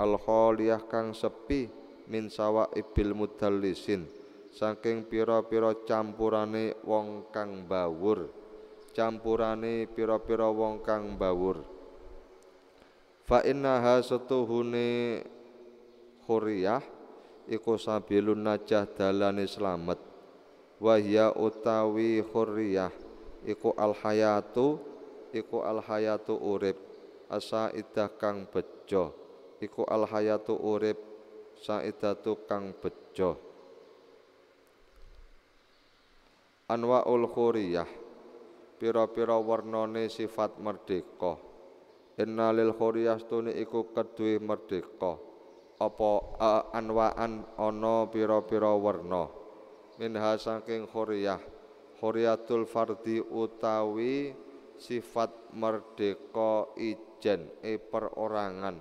al khaliyah kang sepi min ibil mudallisin saking pira-pira campurane wong kang bawur campurane pira-pira wong kang bawur fa innaha setuhune khuriyah iku sabilun najah dalane slamet wahya utawi khuriyah iku al hayatu iku al hayatu urip asaidah kang bejo iku alhayatu urip saidatu kang bejo anwaul khuriyah pira-pira warnane sifat merdeka innalil khuriyah tuni iku kedui merdeka apa anwaan ana pira-pira warna minha saking khuriyah khuriyatul fardi utawi sifat merdeka ijo sekjen e perorangan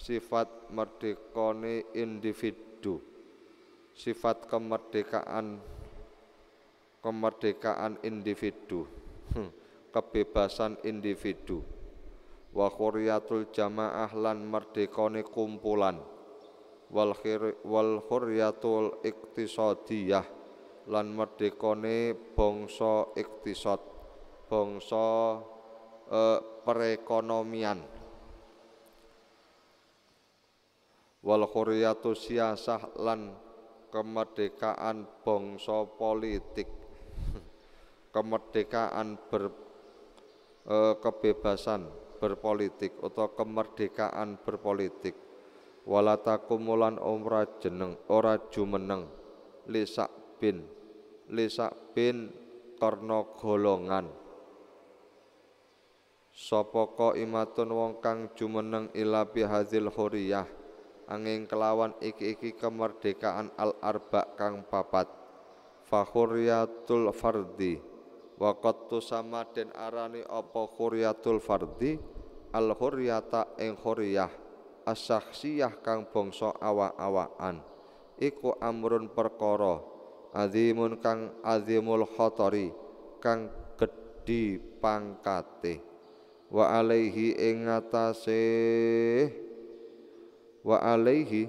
sifat merdekone individu sifat kemerdekaan kemerdekaan individu hmm, kebebasan individu wa khuryatul jamaah lan merdekone kumpulan wal khir wal khuryatul iktisadiyah lan merdekone bangsa iktisad bangsa eh, perekonomian wal khuriyatu siasah lan kemerdekaan bangsa politik kemerdekaan ber eh, kebebasan berpolitik atau kemerdekaan berpolitik walatakumulan umra jeneng ora jumeneng lisak bin lisak bin karena golongan sapa qaimatun wong kang jumeneng ila bihadzil huriyah angin kelawan iki-iki kemerdekaan al arba kang papat fakhuriyatul fardi wa qattu sama den arani apa khuriyatul fardi al huriyata ing huriyah asakhsiyah kang bangsa awak-awakan iku amrun perkara azimun kang azimul khatari kang gedhi pangkate wa alaihi ing atase wa alaihi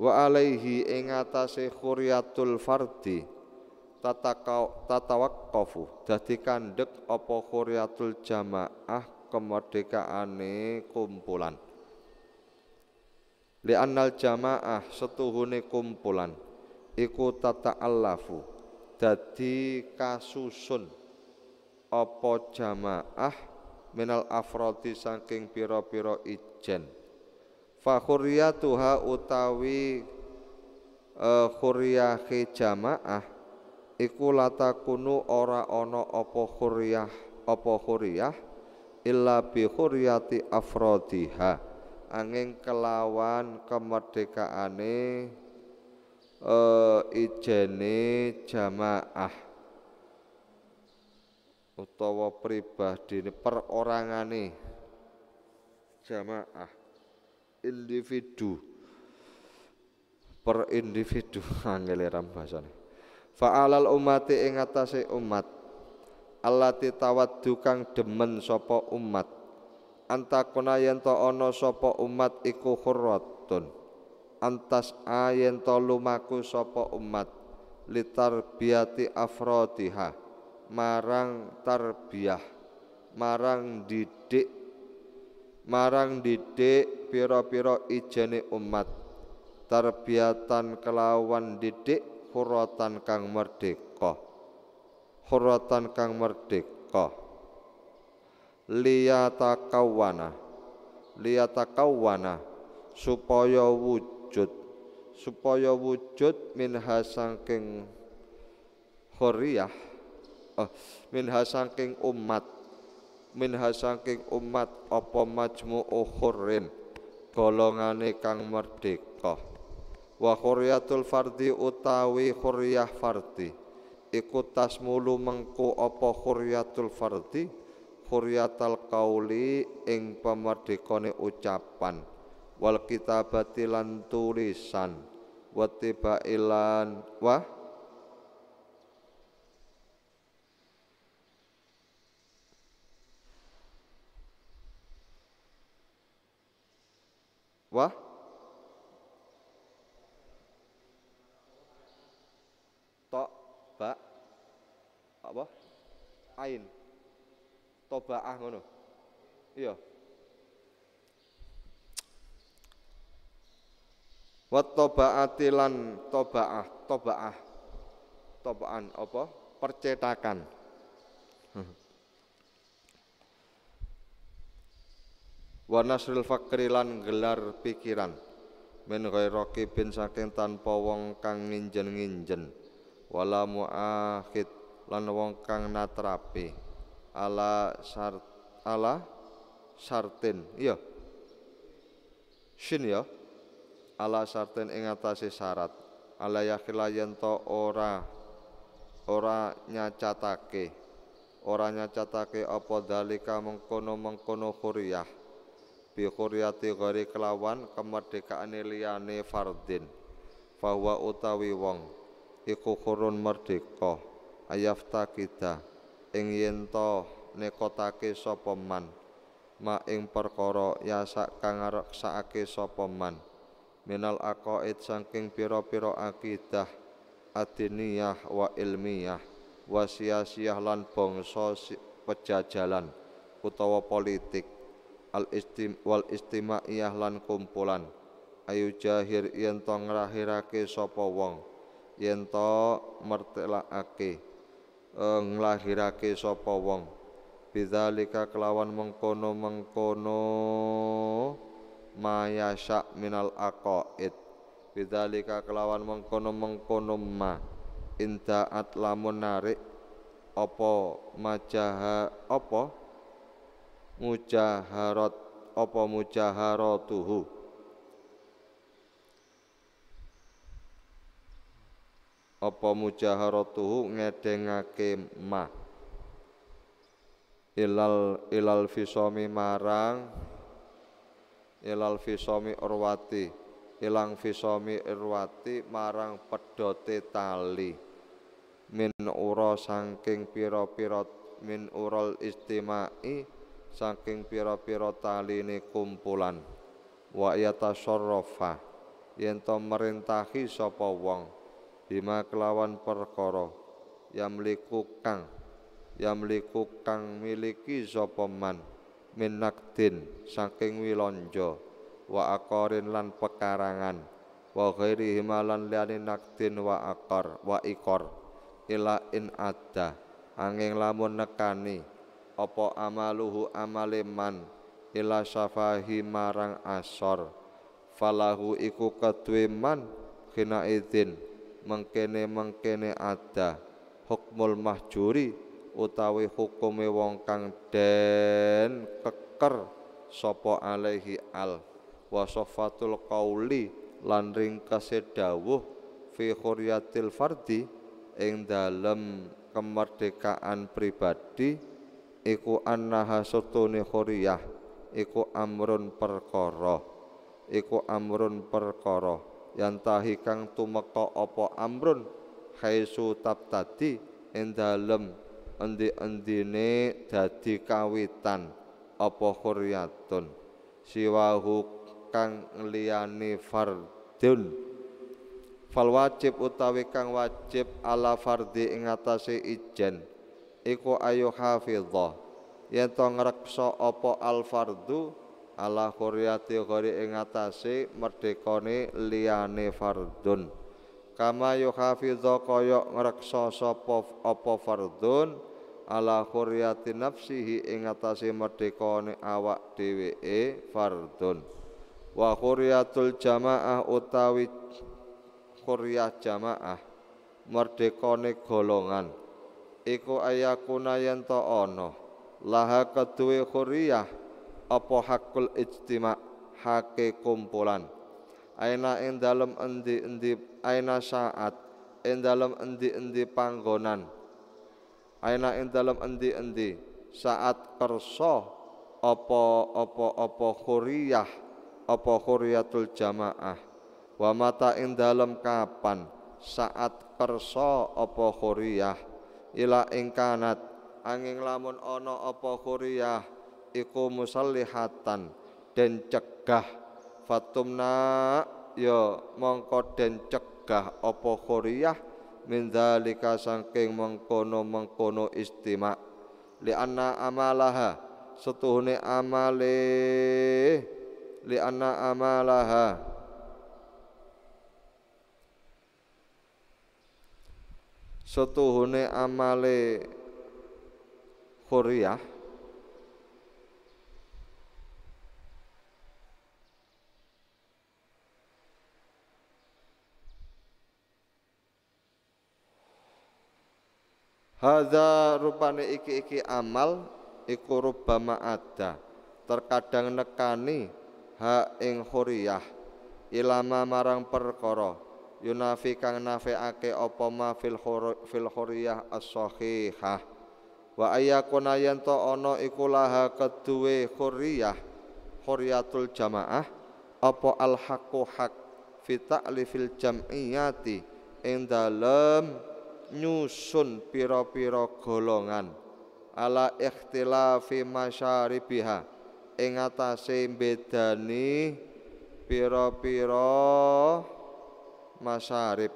wa alaihi ing atase khuryatul fardi tatawaqqafu dadi kandhek apa khuryatul jamaah kemerdekaane kumpulan anal jamaah setuhune kumpulan iku tata'allafu dadi kasusun apa jamaah minal afrodi saking pira-pira ijen tuha utawi uh, e, khuriyahe jamaah iku latakunu ora ana apa khuriyah apa khuriyah illa bi khuriyati afrodiha angin kelawan kemerdekaane e, ijene jamaah utawa perorangan perorangane jamaah individu per individu angel ini. Ya fa'alal umati ing umat allati tawaddu kang demen sopo umat antakuna yen ono sopo umat iku khurratun antas a lumaku sopo umat biati afrodiha marang tarbiyah marang didik marang didik piro-piro ijene umat tarbiatan kelawan didik khurratan kang merdeka khurratan kang merdeka liyatakawana liyatakawana supaya wujud supaya wujud minha sangking horiyah oh, minha sangking umat minha sangking umat apa majmu hurrin golongane kang merdeka wa khuryatul fardi utawi khuryah fardi iku tasmulu mengku apa khuryatul fardi kuryatal kauli ing pemerdekoni ucapan wal kita batilan tulisan wa ilan wah wah tok ba apa ain tobaah ngono. Iya. Wa tobaati lan tobaah, tobaah. Tobaan apa? Percetakan. Wa nasril fakri lan gelar pikiran. Min ghairaki bin saking tanpa wong kang nginjen-nginjen. Wala mu'akhid lan wong kang natrapi ala syart ala syartin iya shin ya ala syartin ing syarat ala yakila yento ora ora nyacatake ora nyacatake apa dalika mengkono-mengkono khuriyah bi khuriyati gori kelawan kemerdekaan liyane fardin bahwa utawi wong iku kurun merdeka kita ing yen to nekotake sapa man ma ing perkara yasak kang ngreksakake sapa man minal aqaid saking pira-pira akidah adiniyah wa ilmiyah wa siasiyah lan bangsa pejajalan utawa politik al istim wal istimaiyah lan kumpulan ayu jahir yen to ngrahirake sapa wong yen to mertelakake Eh, nglahirake sapa wong bidzalika kelawan mengkono-mengkono mayasya minal aqaid bidzalika kelawan mengkono-mengkono ma indaat lamun narik apa majaha apa mujaharat apa mujaharatuhu apa mujaharatuhu ngedengake ma ilal ilal fisomi marang ilal fisomi urwati ilang fisomi urwati marang pedote tali min uro sangking piro piro min urol istimai sangking piro tali ini kumpulan wa yatasyarrafa yen to merintahi sapa wong bima kelawan perkara yamliku kang yamliku kang miliki sapa man minaktin saking wilonjo, wa akorin lan pekarangan wa ghairi himalan liyane naktin wa akor wa ikor ila in angeng angin lamun nekani apa amaluhu amale man ila syafahi marang asor falahu iku kedue man khina mengkene-mengkene ada hukmul mahjuri utawi hukume wong kang den keker sopo alaihi al wasofatul kauli lan ringkase dawuh fi khuryatil fardi ing dalem kemerdekaan pribadi iku annaha sutune khuriyah iku amrun perkara iku amrun perkara yantahi kang tumeka apa amrun khaisu tabtadi ing dalem endi-endine dadi kawitan apa khuryatun siwahu kang liyane fardun fal wajib utawi kang wajib ala fardhi ing atase ijen iku ayo hafizah yen to ngrekso apa al fardhu ala khuriyati khuri ingatasi merdekoni liyane fardun kama yukhafidho koyok ngerakso sopo opo fardun ala khuriyati nafsihi ingatasi merdekoni awak dewe fardun wa khuriyatul jamaah utawi khuriyah jamaah merdekoni golongan iku ayakuna to ono laha kedue khuriyah apa hakul ijtima hake kumpulan aina ing dalem endi-endi aina saat ing dalem endi-endi panggonan aina ing dalem endi-endi saat kersa apa apa apa khuriyah apa khuriyatul jamaah wa mata ing dalem kapan saat kersa apa khuriyah ila ingkanat angin lamun ono apa khuriyah iku musallihatan den cegah fatumna ya mongko den cegah apa khuriyah min dzalika saking mengkono-mengkono istima li anna amalaha setuhune amale li anna amalaha setuhune amale khuriyah Hadza rupane iki-iki amal iku rubama ada terkadang nekani ha ing huriyah ilama marang perkara yunafi kang nafiake apa ma fil fil huriyah as-sahihah wa ayakuna yanto ana iku laha keduwe huriyah huriyatul jamaah apa al hak hak fi ta'lifil jam'iyati ing dalem nyusun piro-piro golongan ala ikhtilafi masyaribiha ing atase bedani piro-piro masyarib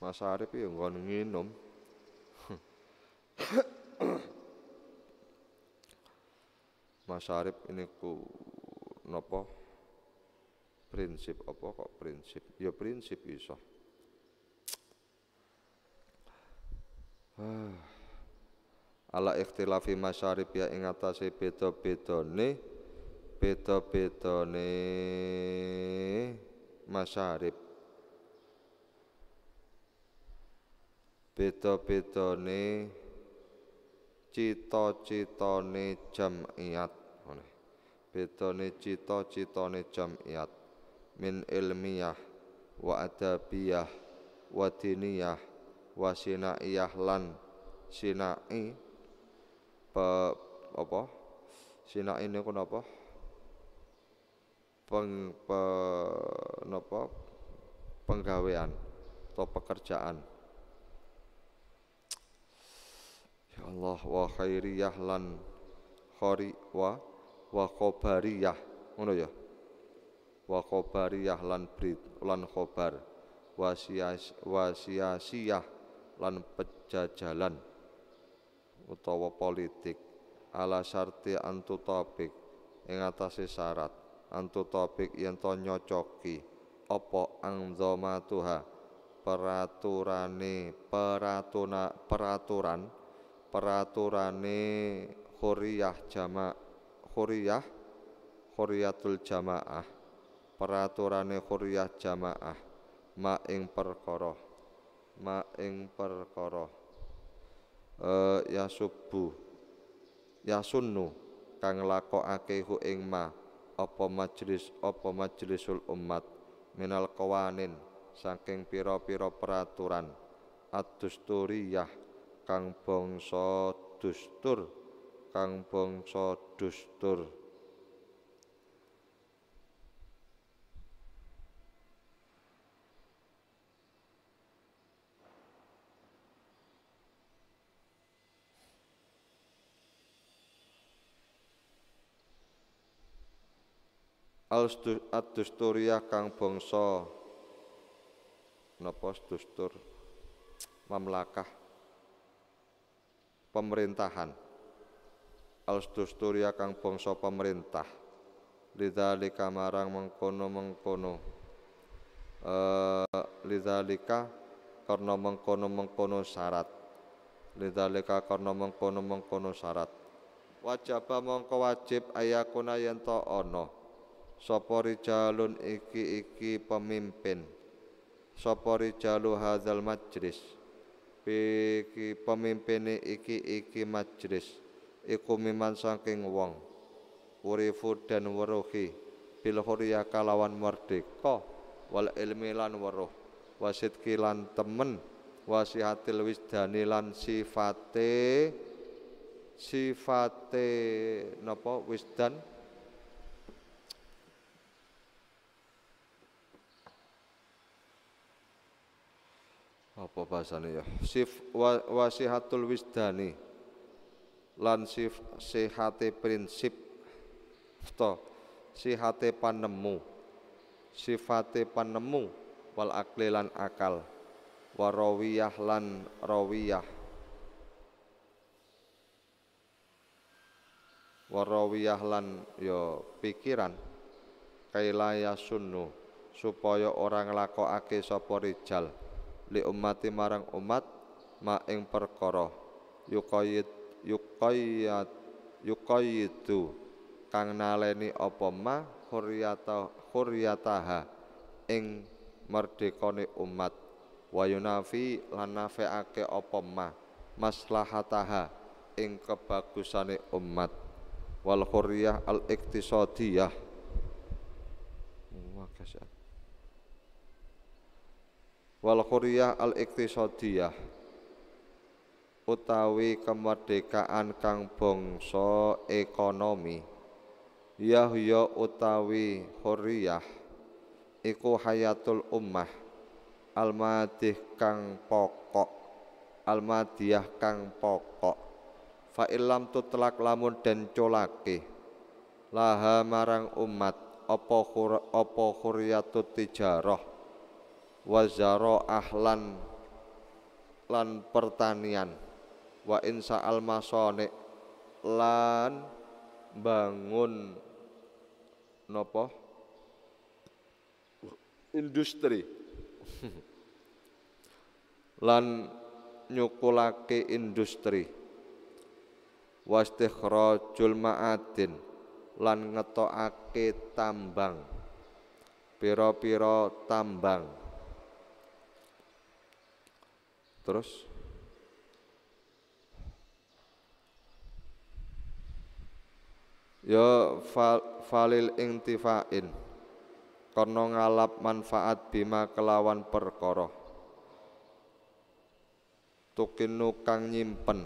masyarib ya nggon nginum masyarib ini ku nopo prinsip apa kok prinsip ya prinsip iso ah. ala ikhtilafi masyarib ya ingatasi atase beda peto beda-bedane peto beda-bedane cita-citane iat ngene bedane cita-citane iat min ilmiyah wa adabiyah wa diniyah wa sinaiyah lan sinai pe, apa sinai niku napa peng pe, napa penggawean atau pekerjaan Ya Allah wa khairiyah lan khori wa wa khobariyah ngono ya wa khobariyah lan brit lan khobar wasias wasiasiyah lan pejajalan utawa politik ala syarti antu topik ing atase syarat antu topik yen to nyocoki apa peraturane peratuna peraturan peraturane khuriyah jamaah khuriyah khuriyatul jamaah peraturane khuriyah jamaah ma ing perkara ma ing perkara e, ya subuh ya sunnu kang lakokake hu ing ma apa majelis apa majelisul ummat minal qawanin saking pira-pira peraturan ad kang bangsa dustur kang bangsa dustur Al-Dusturiyah kang bangsa kenapa dustur mamlakah pemerintahan Alstusturia kang bangsa pemerintah lidzalika marang mengkono mengkono eh, lidalika lidzalika karena mengkono mengkono syarat lidalika karena mengkono mengkono syarat wajib mongko wajib ayakuna yen to ana sapa rijalun iki iki pemimpin sopori rijalu hadzal majlis pemimpine iki iki majlis iku miman saking wong urifu dan weruhi bil hurya kalawan merdeka wal ilmi lan weruh wasit lan temen wasihatil wisdani lan sifate sifate napa wisdan apa bahasane ya sif wa, wasihatul wisdani lan sif sihate prinsip to sihate panemu sifate panemu wal akli lan akal warawiyah lan rawiyah warawiyah lan yo ya, pikiran kailaya sunnu supaya orang lakokake sapa rijal li ummati marang umat ma ing perkara yuqayyid yuqayyad yuqayyidu kang naleni apa ma huryata huryataha ing merdekane umat wayunafi lan nafeake apa ma maslahataha ing kebagusane umat wal hurriyah al iktisadiyah makasih wal khuriyah al iktisodiyah utawi kemerdekaan kang bangsa ekonomi yahya utawi khuriyah iku hayatul ummah al madih kang pokok al madiyah kang pokok fa illam tutlak lamun den colake laha marang umat apa khur apa khuriyatut tijarah wazaro ahlan lan pertanian wa insa al lan bangun nopo industri lan nyukulake industri wastikhrajul ma'adin lan ngetoake tambang piro piro tambang Terus ya falil intifain kono ngalap manfaat bima kelawan perkoroh, tukinu kang nyimpen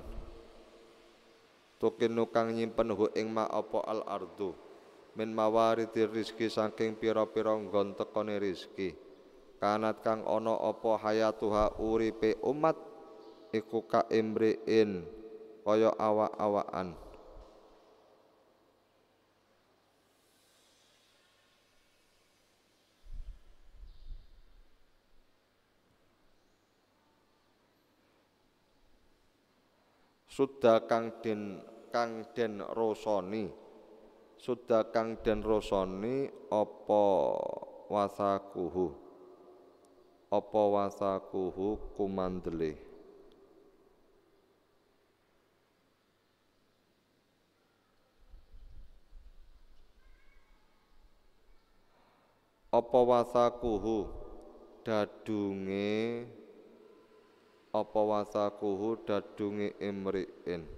tukinu kang nyimpen hu ing ma apa al ardu min ti rizki saking piro-piro nggon tekone rizki kanat kang ono opo hayatuha uripe umat iku ka imriin kaya awak-awakan Sudha kang den kang den rosoni Sudha kang den rosoni opo wasakuhu apa wasaku hukumandele apa wasaku dadunge apa wasaku dadunge imriin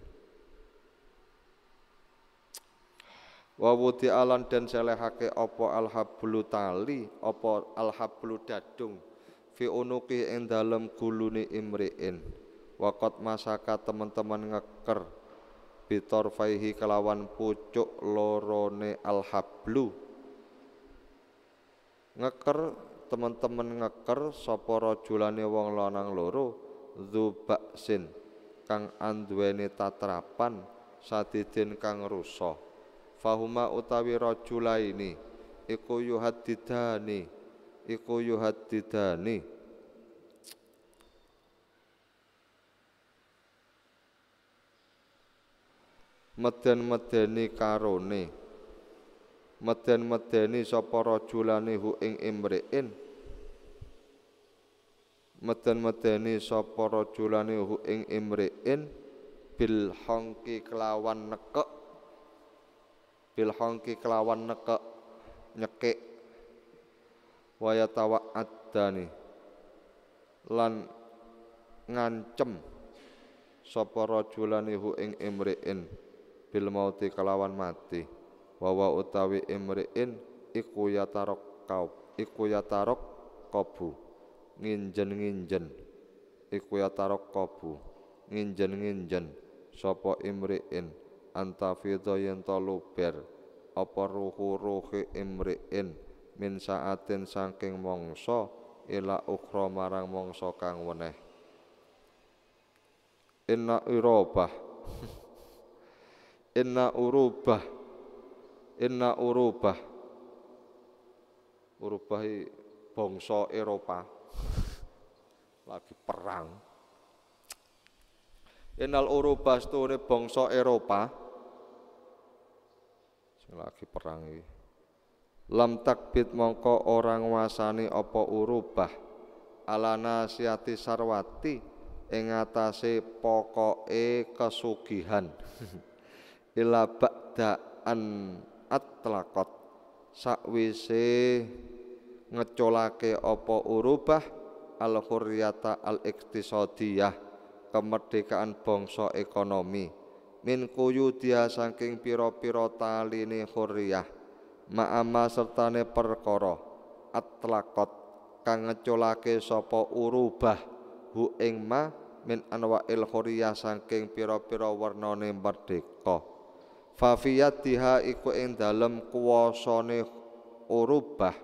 wawuti alan dan selehake apa alhablu tali apa alhablu dadung fi unuki ing dalem gulune imriin waqat masaka teman-teman ngeker bitor faihi kelawan pucuk lorone alhablu ngeker teman-teman ngeker sapa rajulane wong lanang loro dzubaksin kang anduweni tatrapan sadidin kang rusa fahuma utawi ini, iku yuhaddidani iku meten meden-medeni karone meden-medeni sapa rajulane hu ing imriin meden-medeni sapa rajulane hu ing imriin bil hongki kelawan nekek bil hongki kelawan nekek nyekek wa yatawa'addani lan ngancem sapa rajulani hu ing imriin bil mauti kelawan mati wawa utawi imriin iku yatarok kaub iku yatarok kobu nginjen nginjen iku yatarok kobu nginjen nginjen sapa imriin anta yen luber apa ruhu ruhi imriin min saatin saking mongso ila ukhra marang mongso kang weneh inna urubah inna urubah inna urubah urubah bangsa Eropa lagi perang Inal urubah setune bangsa Eropa lagi perang ini lam takbit mongko orang wasani opo urubah ala nasiati sarwati ing atase pokoke kesugihan ila ba'daan atlaqat sakwise ngecolake opo urubah al hurriyata al iktisadiyah kemerdekaan bangsa ekonomi min kuyudia saking piro pira taline hurriyah ma'ama sertane perkara atlakot kang ngeculake sapa urubah hu ing ma min anwa'il khuriyah saking pira-pira wernane merdeka fafiyat diha iku ing dalem kuwasane urubah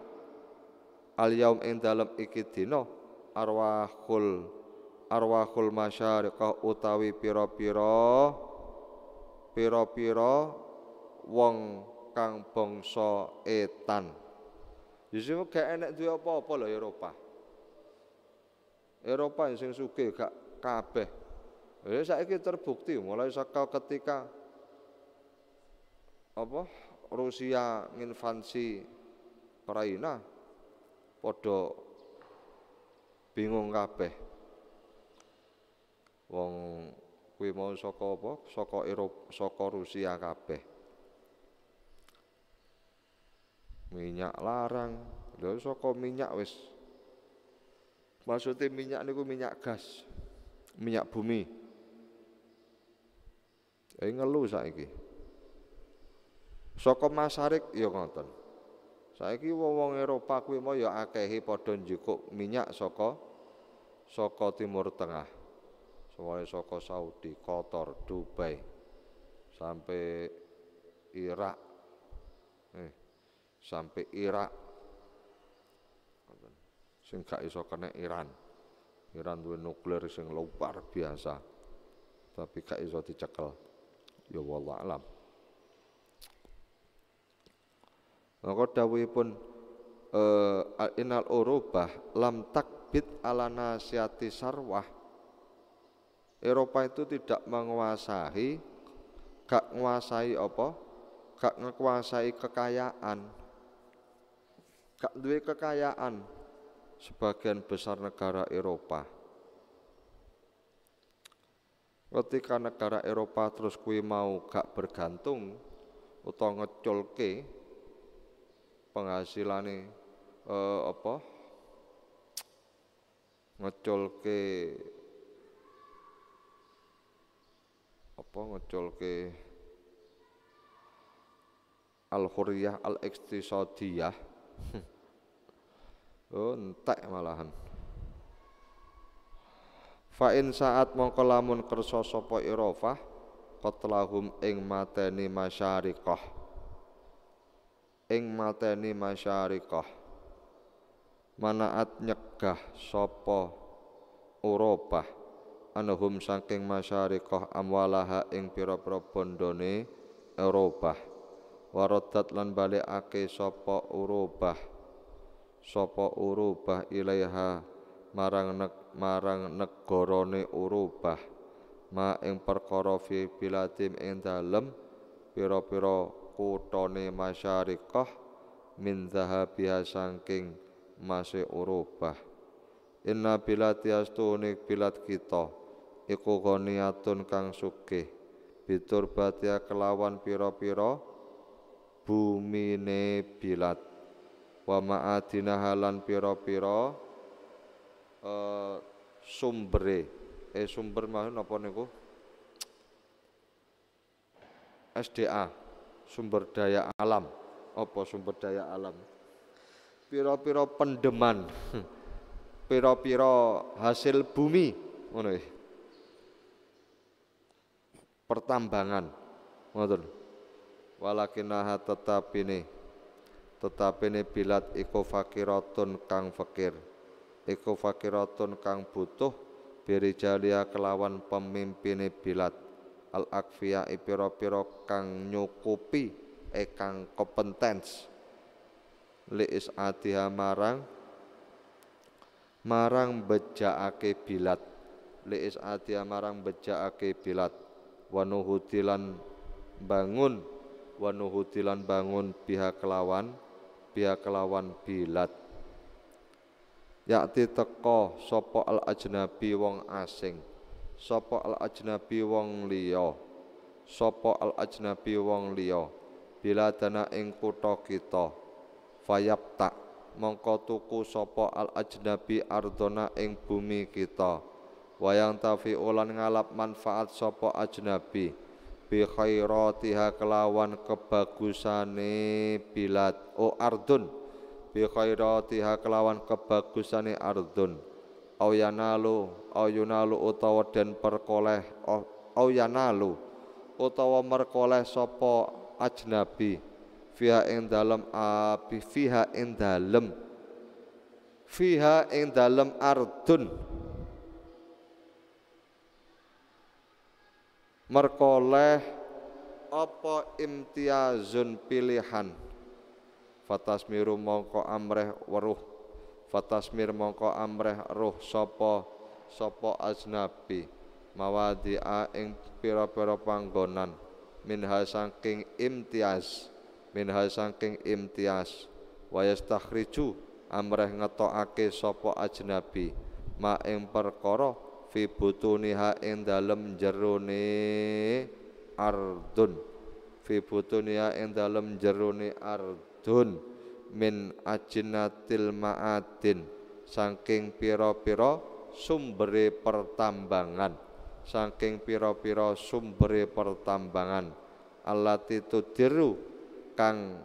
al yaum ing dalem iki dina arwahul arwahul masyariqah utawi pira-pira pira-pira wong kang bangsa etan. Yusuf ya gak enek duwe apa-apa lho Eropa. Eropa ya sing sugih gak kabeh. Ya saiki terbukti mulai saka ketika apa Rusia nginvasi Ukraina padha bingung kabeh. Wong kuwi mau saka apa? Saka Eropa, saka Rusia kabeh. minyak larang lho saka minyak wis maksudnya minyak niku minyak gas minyak bumi eh ngelu saiki saka masarik ya ngoten saiki wong Eropa kuwi mau ya akehi padha njukuk minyak saka saka timur tengah mulai saka Saudi, Qatar, Dubai sampai Irak. Eh, sampai Irak sing gak iso kena Iran Iran duwe nuklir sing luar biasa tapi gak iso dicekel ya wallah alam maka pun eh, inal urubah lam takbit ala nasiati sarwah Eropa itu tidak menguasai gak menguasai apa gak menguasai kekayaan duwe kekayaan sebagian besar negara Eropa. Ketika negara Eropa terus kui mau gak bergantung atau ngeculke penghasilan eh, apa? Ngeculke apa ngeculke al-hurriyah al-iqtisadiyah Hmm. oh, entek malahan. Fa'in saat mongko lamun kersa sapa irofah qatlahum ing mateni masyariqah. Ing mateni masyariqah. Manaat nyegah sapa Eropa, anhum saking masyariqah amwalaha ing pira-pira bondone waradat lan balekake sapa urubah sapa urubah ilaiha marang nek marang negarane urubah ma ing perkara fi bilatim ing dalem pira-pira kutane masyariqah min zahabiha saking masih urubah inna bilati astune bilat kita iku goniatun kang sugih biturbatia kelawan pira-pira -piro, bumi ne bilat wa ma'adina halan piro-piro uh, eh, sumbere eh sumber mah apa niku SDA sumber daya alam apa sumber daya alam piro-piro pendeman piro-piro hasil bumi ngono pertambangan ngoten walakinaha tetap ini bilat iku fakiratun kang fakir iku fakiratun kang butuh birijalia kelawan pemimpin bilat al akfiya ipiro piro kang nyukupi e kang kompetens li isatiha marang marang bejaake bilat li isatiha marang bejaake bilat wanuhutilan bangun wanuhutilan bangun pihak kelawan pihak kelawan bilat, yakti teko sopo al ajnabi wong asing sopo al ajnabi wong liya sopo al ajnabi wong liya biladana ing kutha kita tak, mongko tuku sopo al ajnabi ardona ing bumi kita wayang tafi ulan ngalap manfaat sopo ajnabi bikhairatiha kelawan kebagusane bilad o oh, ardun bikhairatiha kelawan kebagusane ardun au yanalu au yanalu utawa den perkoleh oh, au utawa merkoleh sapa ajnabi fiha ing fiha ing fiha ing ardun merkoleh apa imtiazun pilihan fatasmiru mongko amreh waruh fatasmir mongko amreh ruh sopo sopo aznabi mawadi a ing pira pira panggonan minha sangking imtias minha imtiaz imtias wayastakhriju amreh ngetokake sopo aznabi ma ing perkara fi butuniha ing dalem jerone ardun fi butuniha ing dalem jerone ardun min ajnatil ma'adin saking pira-pira sumbere pertambangan saking pira-pira sumbere pertambangan alati tudiru kang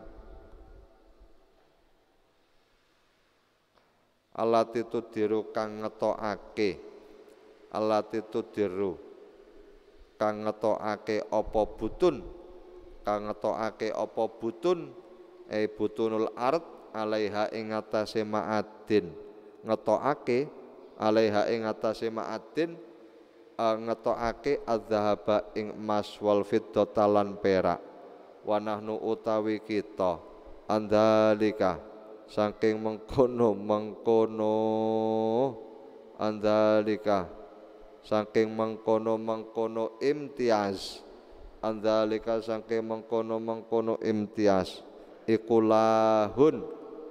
alati tudiru kang ngetokake alati tudiru kang ngetokake apa butun kang ngetokake apa butun e butunul ard alaiha ing atase ma'adin ngetokake alaiha ing atase ma'adin e ngetokake adzahaba ing emas wal fiddata lan perak wanahnu utawi kita andalika saking mengkono mengkono andalika saking mengkono-mengkono imtiaz andalika saking mengkono-mengkono imtiaz ikulahun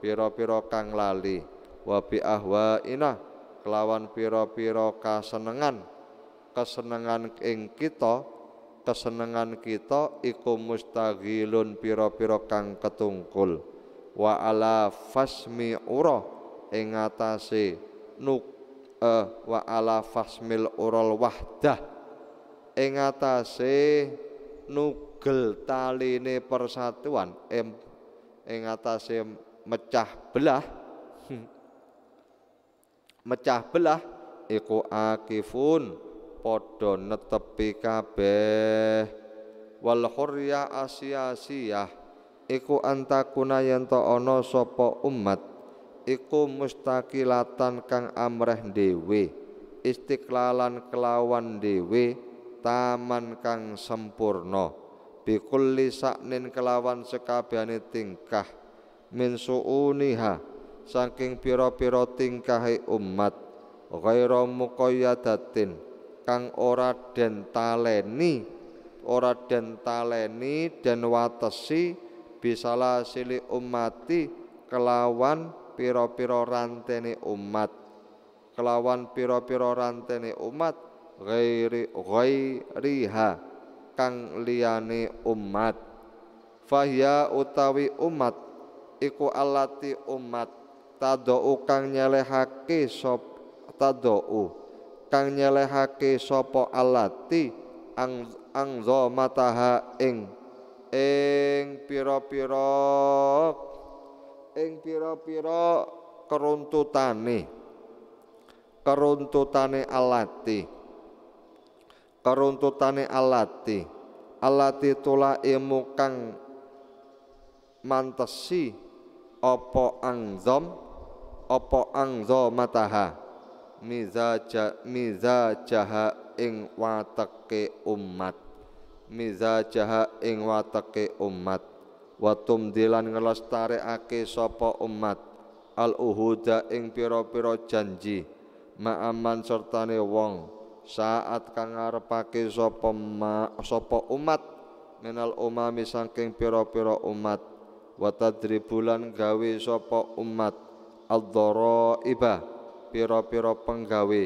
piro-piro kang lali wabi ahwa ahwaina kelawan piro-piro ka kasenengan kesenengan ing kita kesenengan kita iku mustaghilun piro-piro kang ketungkul wa ala fasmi uro ing nuk uh, wa ala fasmil ural wahdah ingatasi nugel taline persatuan em mecah belah hmm, mecah belah iku akifun podon netepi kabeh wal hurya asia iku antakuna yanto ono sopo umat iku mustakilatan kang amreh dhewe istiklalan kelawan dhewe taman kang sempurna bikulli saknin kelawan sekabiani tingkah min suuniha saking piro-piro tingkahe umat ghaira muqayyadatin kang ora den taleni ora den taleni den watesi bisalah silih umati kelawan Piro-piro rantene umat kelawan piro-piro rantene umat ghairi ghairiha kang liyane umat fahya utawi umat iku alati umat tadau kang nyelehake sop tadau kang nyelehake sopo alati ang angzo mataha ing ing piro-piro ing pira-pira keruntutane keruntutane alati keruntutane alati alati tulaimu kang mantesi opo angzom opo angzo mataha miza mizaja mizajaha ing wateke umat mizajaha ing wateke umat wa tumdilan ngelestarekake sapa umat al uhuda ing pira-pira janji ma'aman sertane wong saat kang ngarepake sapa ma, sapa umat menal umami saking pira-pira umat wa tadribulan gawe sapa umat ad-dharaiba pira-pira penggawe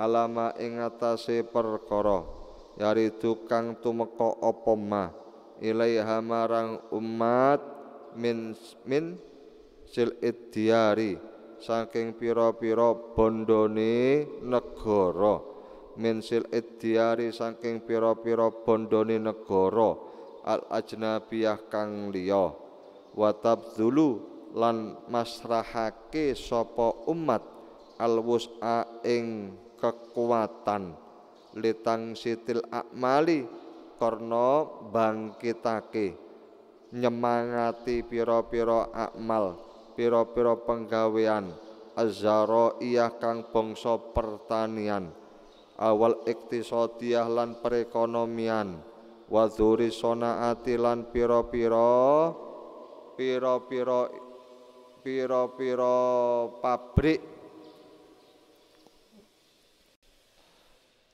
alama ing atase perkara yari tukang tumeka apa ma' ilaiha marang umat min min sil idyari saking pira-pira bondone negara min sil diari saking pira-pira bondone negara al ajnabiyah kang liya watab dulu lan masrahake sapa umat al wus'a ing kekuatan litang sitil akmali karena bangkitake nyemangati piro-piro akmal piro-piro penggawean iya kang bangsa pertanian awal iktisodiyah lan perekonomian waduri sona atilan piro-piro, piro-piro piro-piro pabrik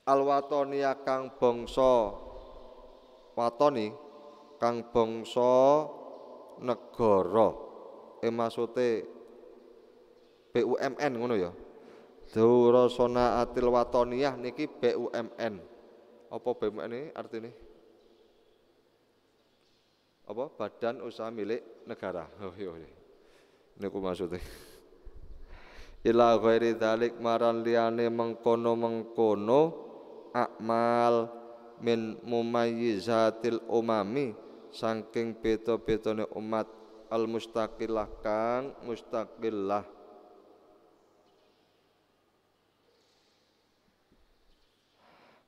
alwatonia kang bangsa watoni kang bangsa negara e maksude BUMN ngono ya Durasana atil watoniyah niki BUMN apa BUMN ini artinya apa badan usaha milik negara oh iya, iya. niku maksudnya ila ghairi dalik maran liane mengkono mengkono akmal min mumayyizatil umami saking beto-betone umat al mustaqillah kang mustaqillah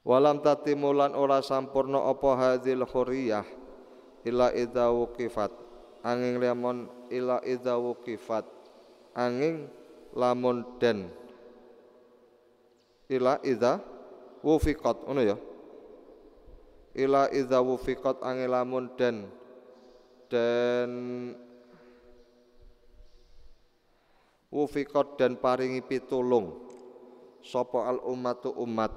Walam tatimulan ora sampurna apa hadil khuriyah ila idza wuqifat angin lamun ila idza wuqifat angin lamun den ila idza wufiqat ngono ya ila idza wufiqat angelamun den dan wufiqat dan paringi pitulung sapa al ummatu umat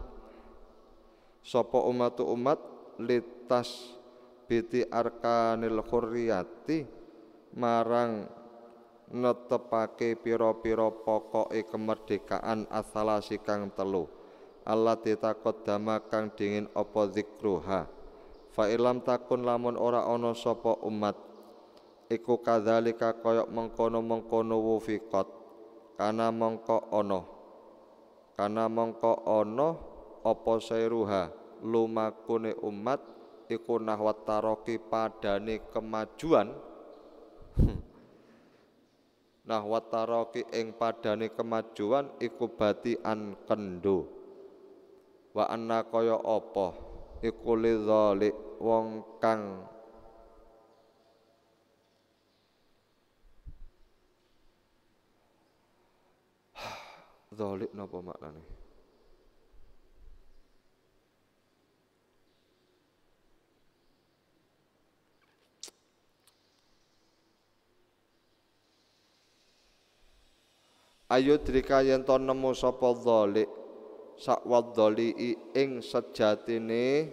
sapa ummatu umat litas biti arkanil khurriyati marang netepake pira-pira pokoke kemerdekaan asalasi kang telu Allah titakodama kang dingin opo zikruha fa ilam takun lamun ora ono sopo umat iku kadzalika kaya mengkono-mengkono wufikot. kana mongko ono. kana mongko ono opo sayruha lumakune umat iku nahwat taroki padane kemajuan hmm. nahwat taroki ing padane kemajuan iku bati an kendo wa anna kaya apa iku lidzalik wong kang Zalik napa maknane? Ayo drika yen to nemu sapa zalik sakwadzali ing sejatine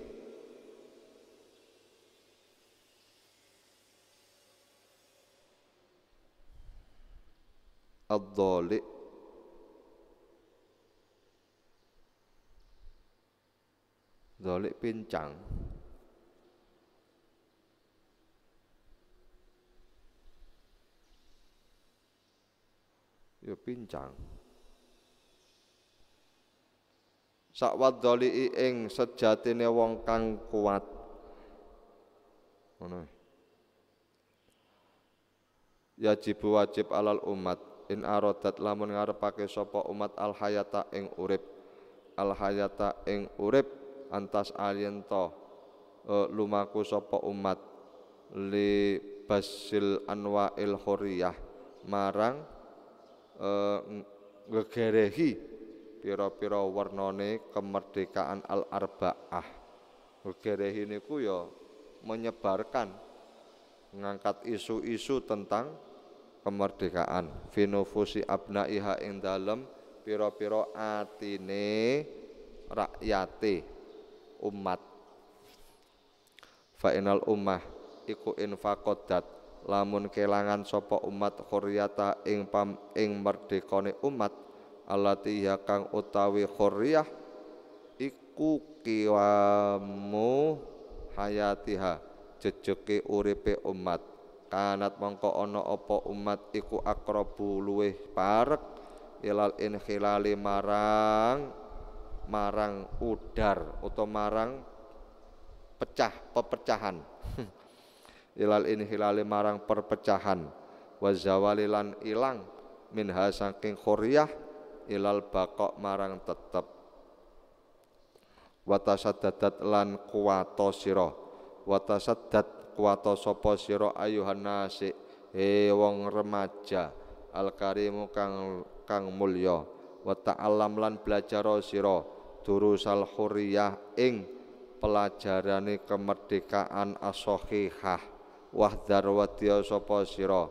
adoli doli pincang ya pincang doli ing sejatine wong kang kuat ngono yajib wajib alal umat in aradat lamun ngarepake sapa umat al hayata ing urip al hayata ing urip antas aliento uh, e, lumaku sapa umat li basil anwail huriyah marang uh, e, ngegerehi pira-pira warnane kemerdekaan Al-Arba'ah. Gerehi niku ya menyebarkan mengangkat isu-isu tentang kemerdekaan finufusi iha ing dalem pira-pira atine rakyate umat inal ummah iku infakodat lamun kelangan sapa umat khuryata ing pam ing merdekane umat alati kang utawi khurriyah iku kiwamu hayatiha jejeke uripe umat kanat mongko ono opo umat iku akrabu luweh parek ilal khilali marang marang udar atau marang pecah pepecahan ilal inhilali marang perpecahan wazawalilan ilang minha saking khuriyah ilal bakok marang tetep watasadadat lan kuwato siro, watasadad kuwato sopo siro ayuhan nasi he wong remaja al karimu kang kang mulya wata alam lan belajar sira durusal huriyah ing pelajarani kemerdekaan as wahdar wadya sopo siro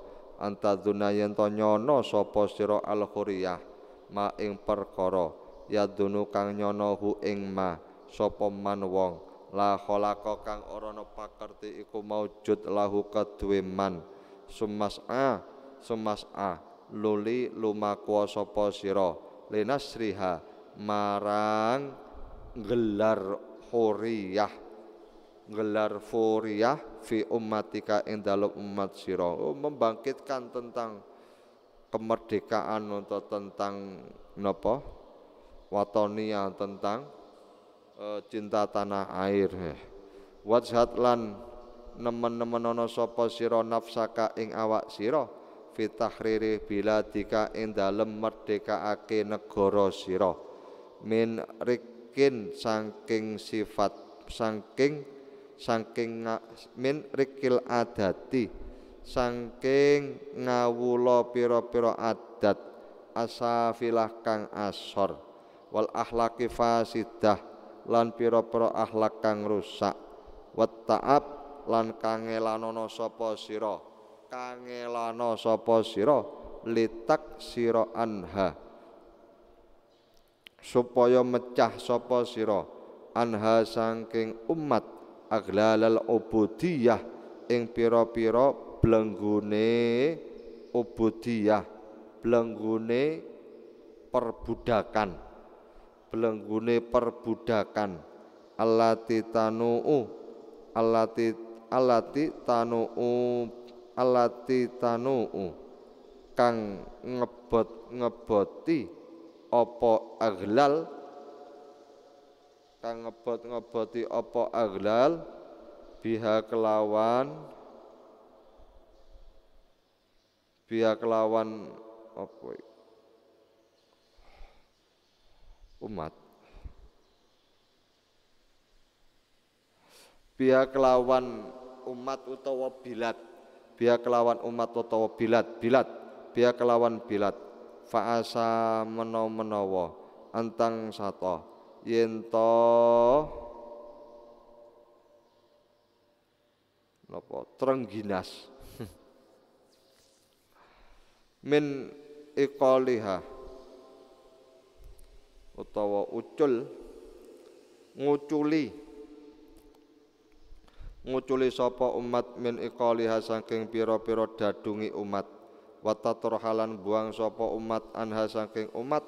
anta dunayen to nyono sapa al huriyah ma ing perkara yadunu kang nyono hu ing ma sapa man wong la khalaqa kang ora ana pakerti iku maujud lahu kaduwe man sumas'a sumas'a luli lumaku sapa sira linasriha marang gelar huriyah gelar furiyah fi ummatika ing dalem umat sira oh, membangkitkan tentang kemerdekaan untuk tentang nopo watonia tentang e, cinta tanah air wajhat lan nemen-nemen ana sapa sira nafsaka ing awak sira fitahriri biladika ing dalem merdekaake negara sira min rikin saking sifat saking saking min rikil adati sangking ngawulo piro-piro adat asafilah kang asor wal ahlaki fasidah lan piro-piro ahlak kang rusak wat ta'ab lan kangelanono sopo siro kangelano sopo siro litak siro anha supaya mecah sopo siro anha sangking umat aglalal ubudiyah ing piro-piro belenggune ubudiyah, belenggune perbudakan. belenggune perbudakan. alati tanu'u alati alati tanu'u alati tanu'u kang ngebot-ngeboti opo aghlal kang ngebot-ngeboti opo aghlal biha kelawan biya kelawan apa ya? umat biya kelawan umat utawa bilad biya kelawan umat utawa bilad bilad biya kelawan bilad fa'asa menawa-menawa antang sato, yento, to terengginas min iqaliha utawa ucul nguculi nguculi sapa umat min iqaliha saking pira-pira dadungi umat torhalan buang sapa umat anha saking umat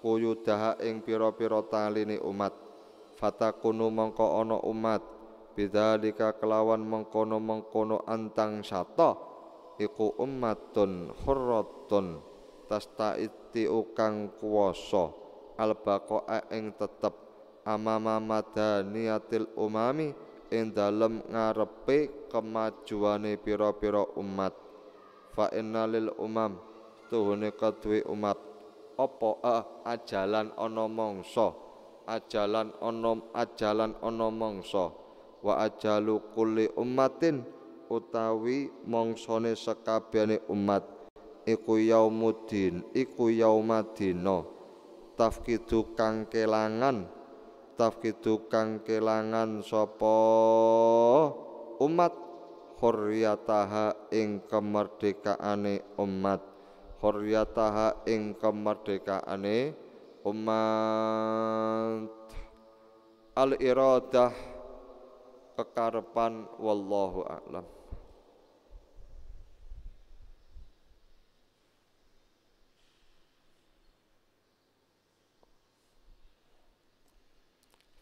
kuyudaha ing pira-pira taline umat fatakunu mongko ana umat bidzalika kelawan mengkono-mengkono antang sato iku ummatun hurratun tastaiti ukang kuwasa albaqa'a ing tetep amama madaniyatil umami ing dalem ngarepe kemajuane pira-pira umat fa innalil umam tuhune kedue umat apa a ah, ajalan ana mangsa ajalan ana ajalan ana mangsa wa ajalu kulli ummatin utawi mangsane sekabehane umat iku yaumuddin iku yaumadina tafkidu kang kelangan tafkidu kang kelangan sapa umat khuryataha ing kemerdekaane umat khuryataha ing kemerdekaane umat al iradah kekarepan wallahu a'lam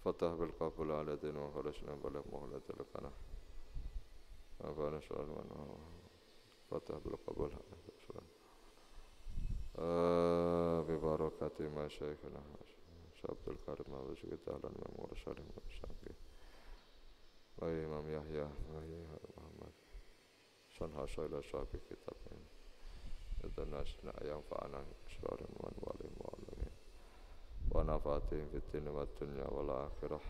فتح بالقبول على دين وخرجنا بلغ مهلة لكنا أفعل شرع من فتح بالقبول ببركة ما شيخنا عبد الكريم وشكت أهلا من مرشد من شاكي أي أيوة، إمام يحيى وهي محمد شنها شايلة شابي كتابين يدنا شنا أيام فأنا شرار من والي مؤمنين وانا فاتح في الدين والدنيا والآخرة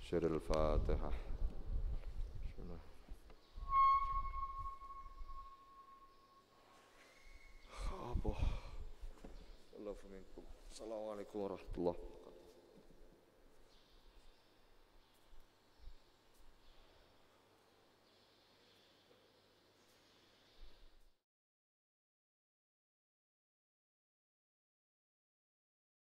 شر الفاتحة شنا خابوا الله فمنكم السلام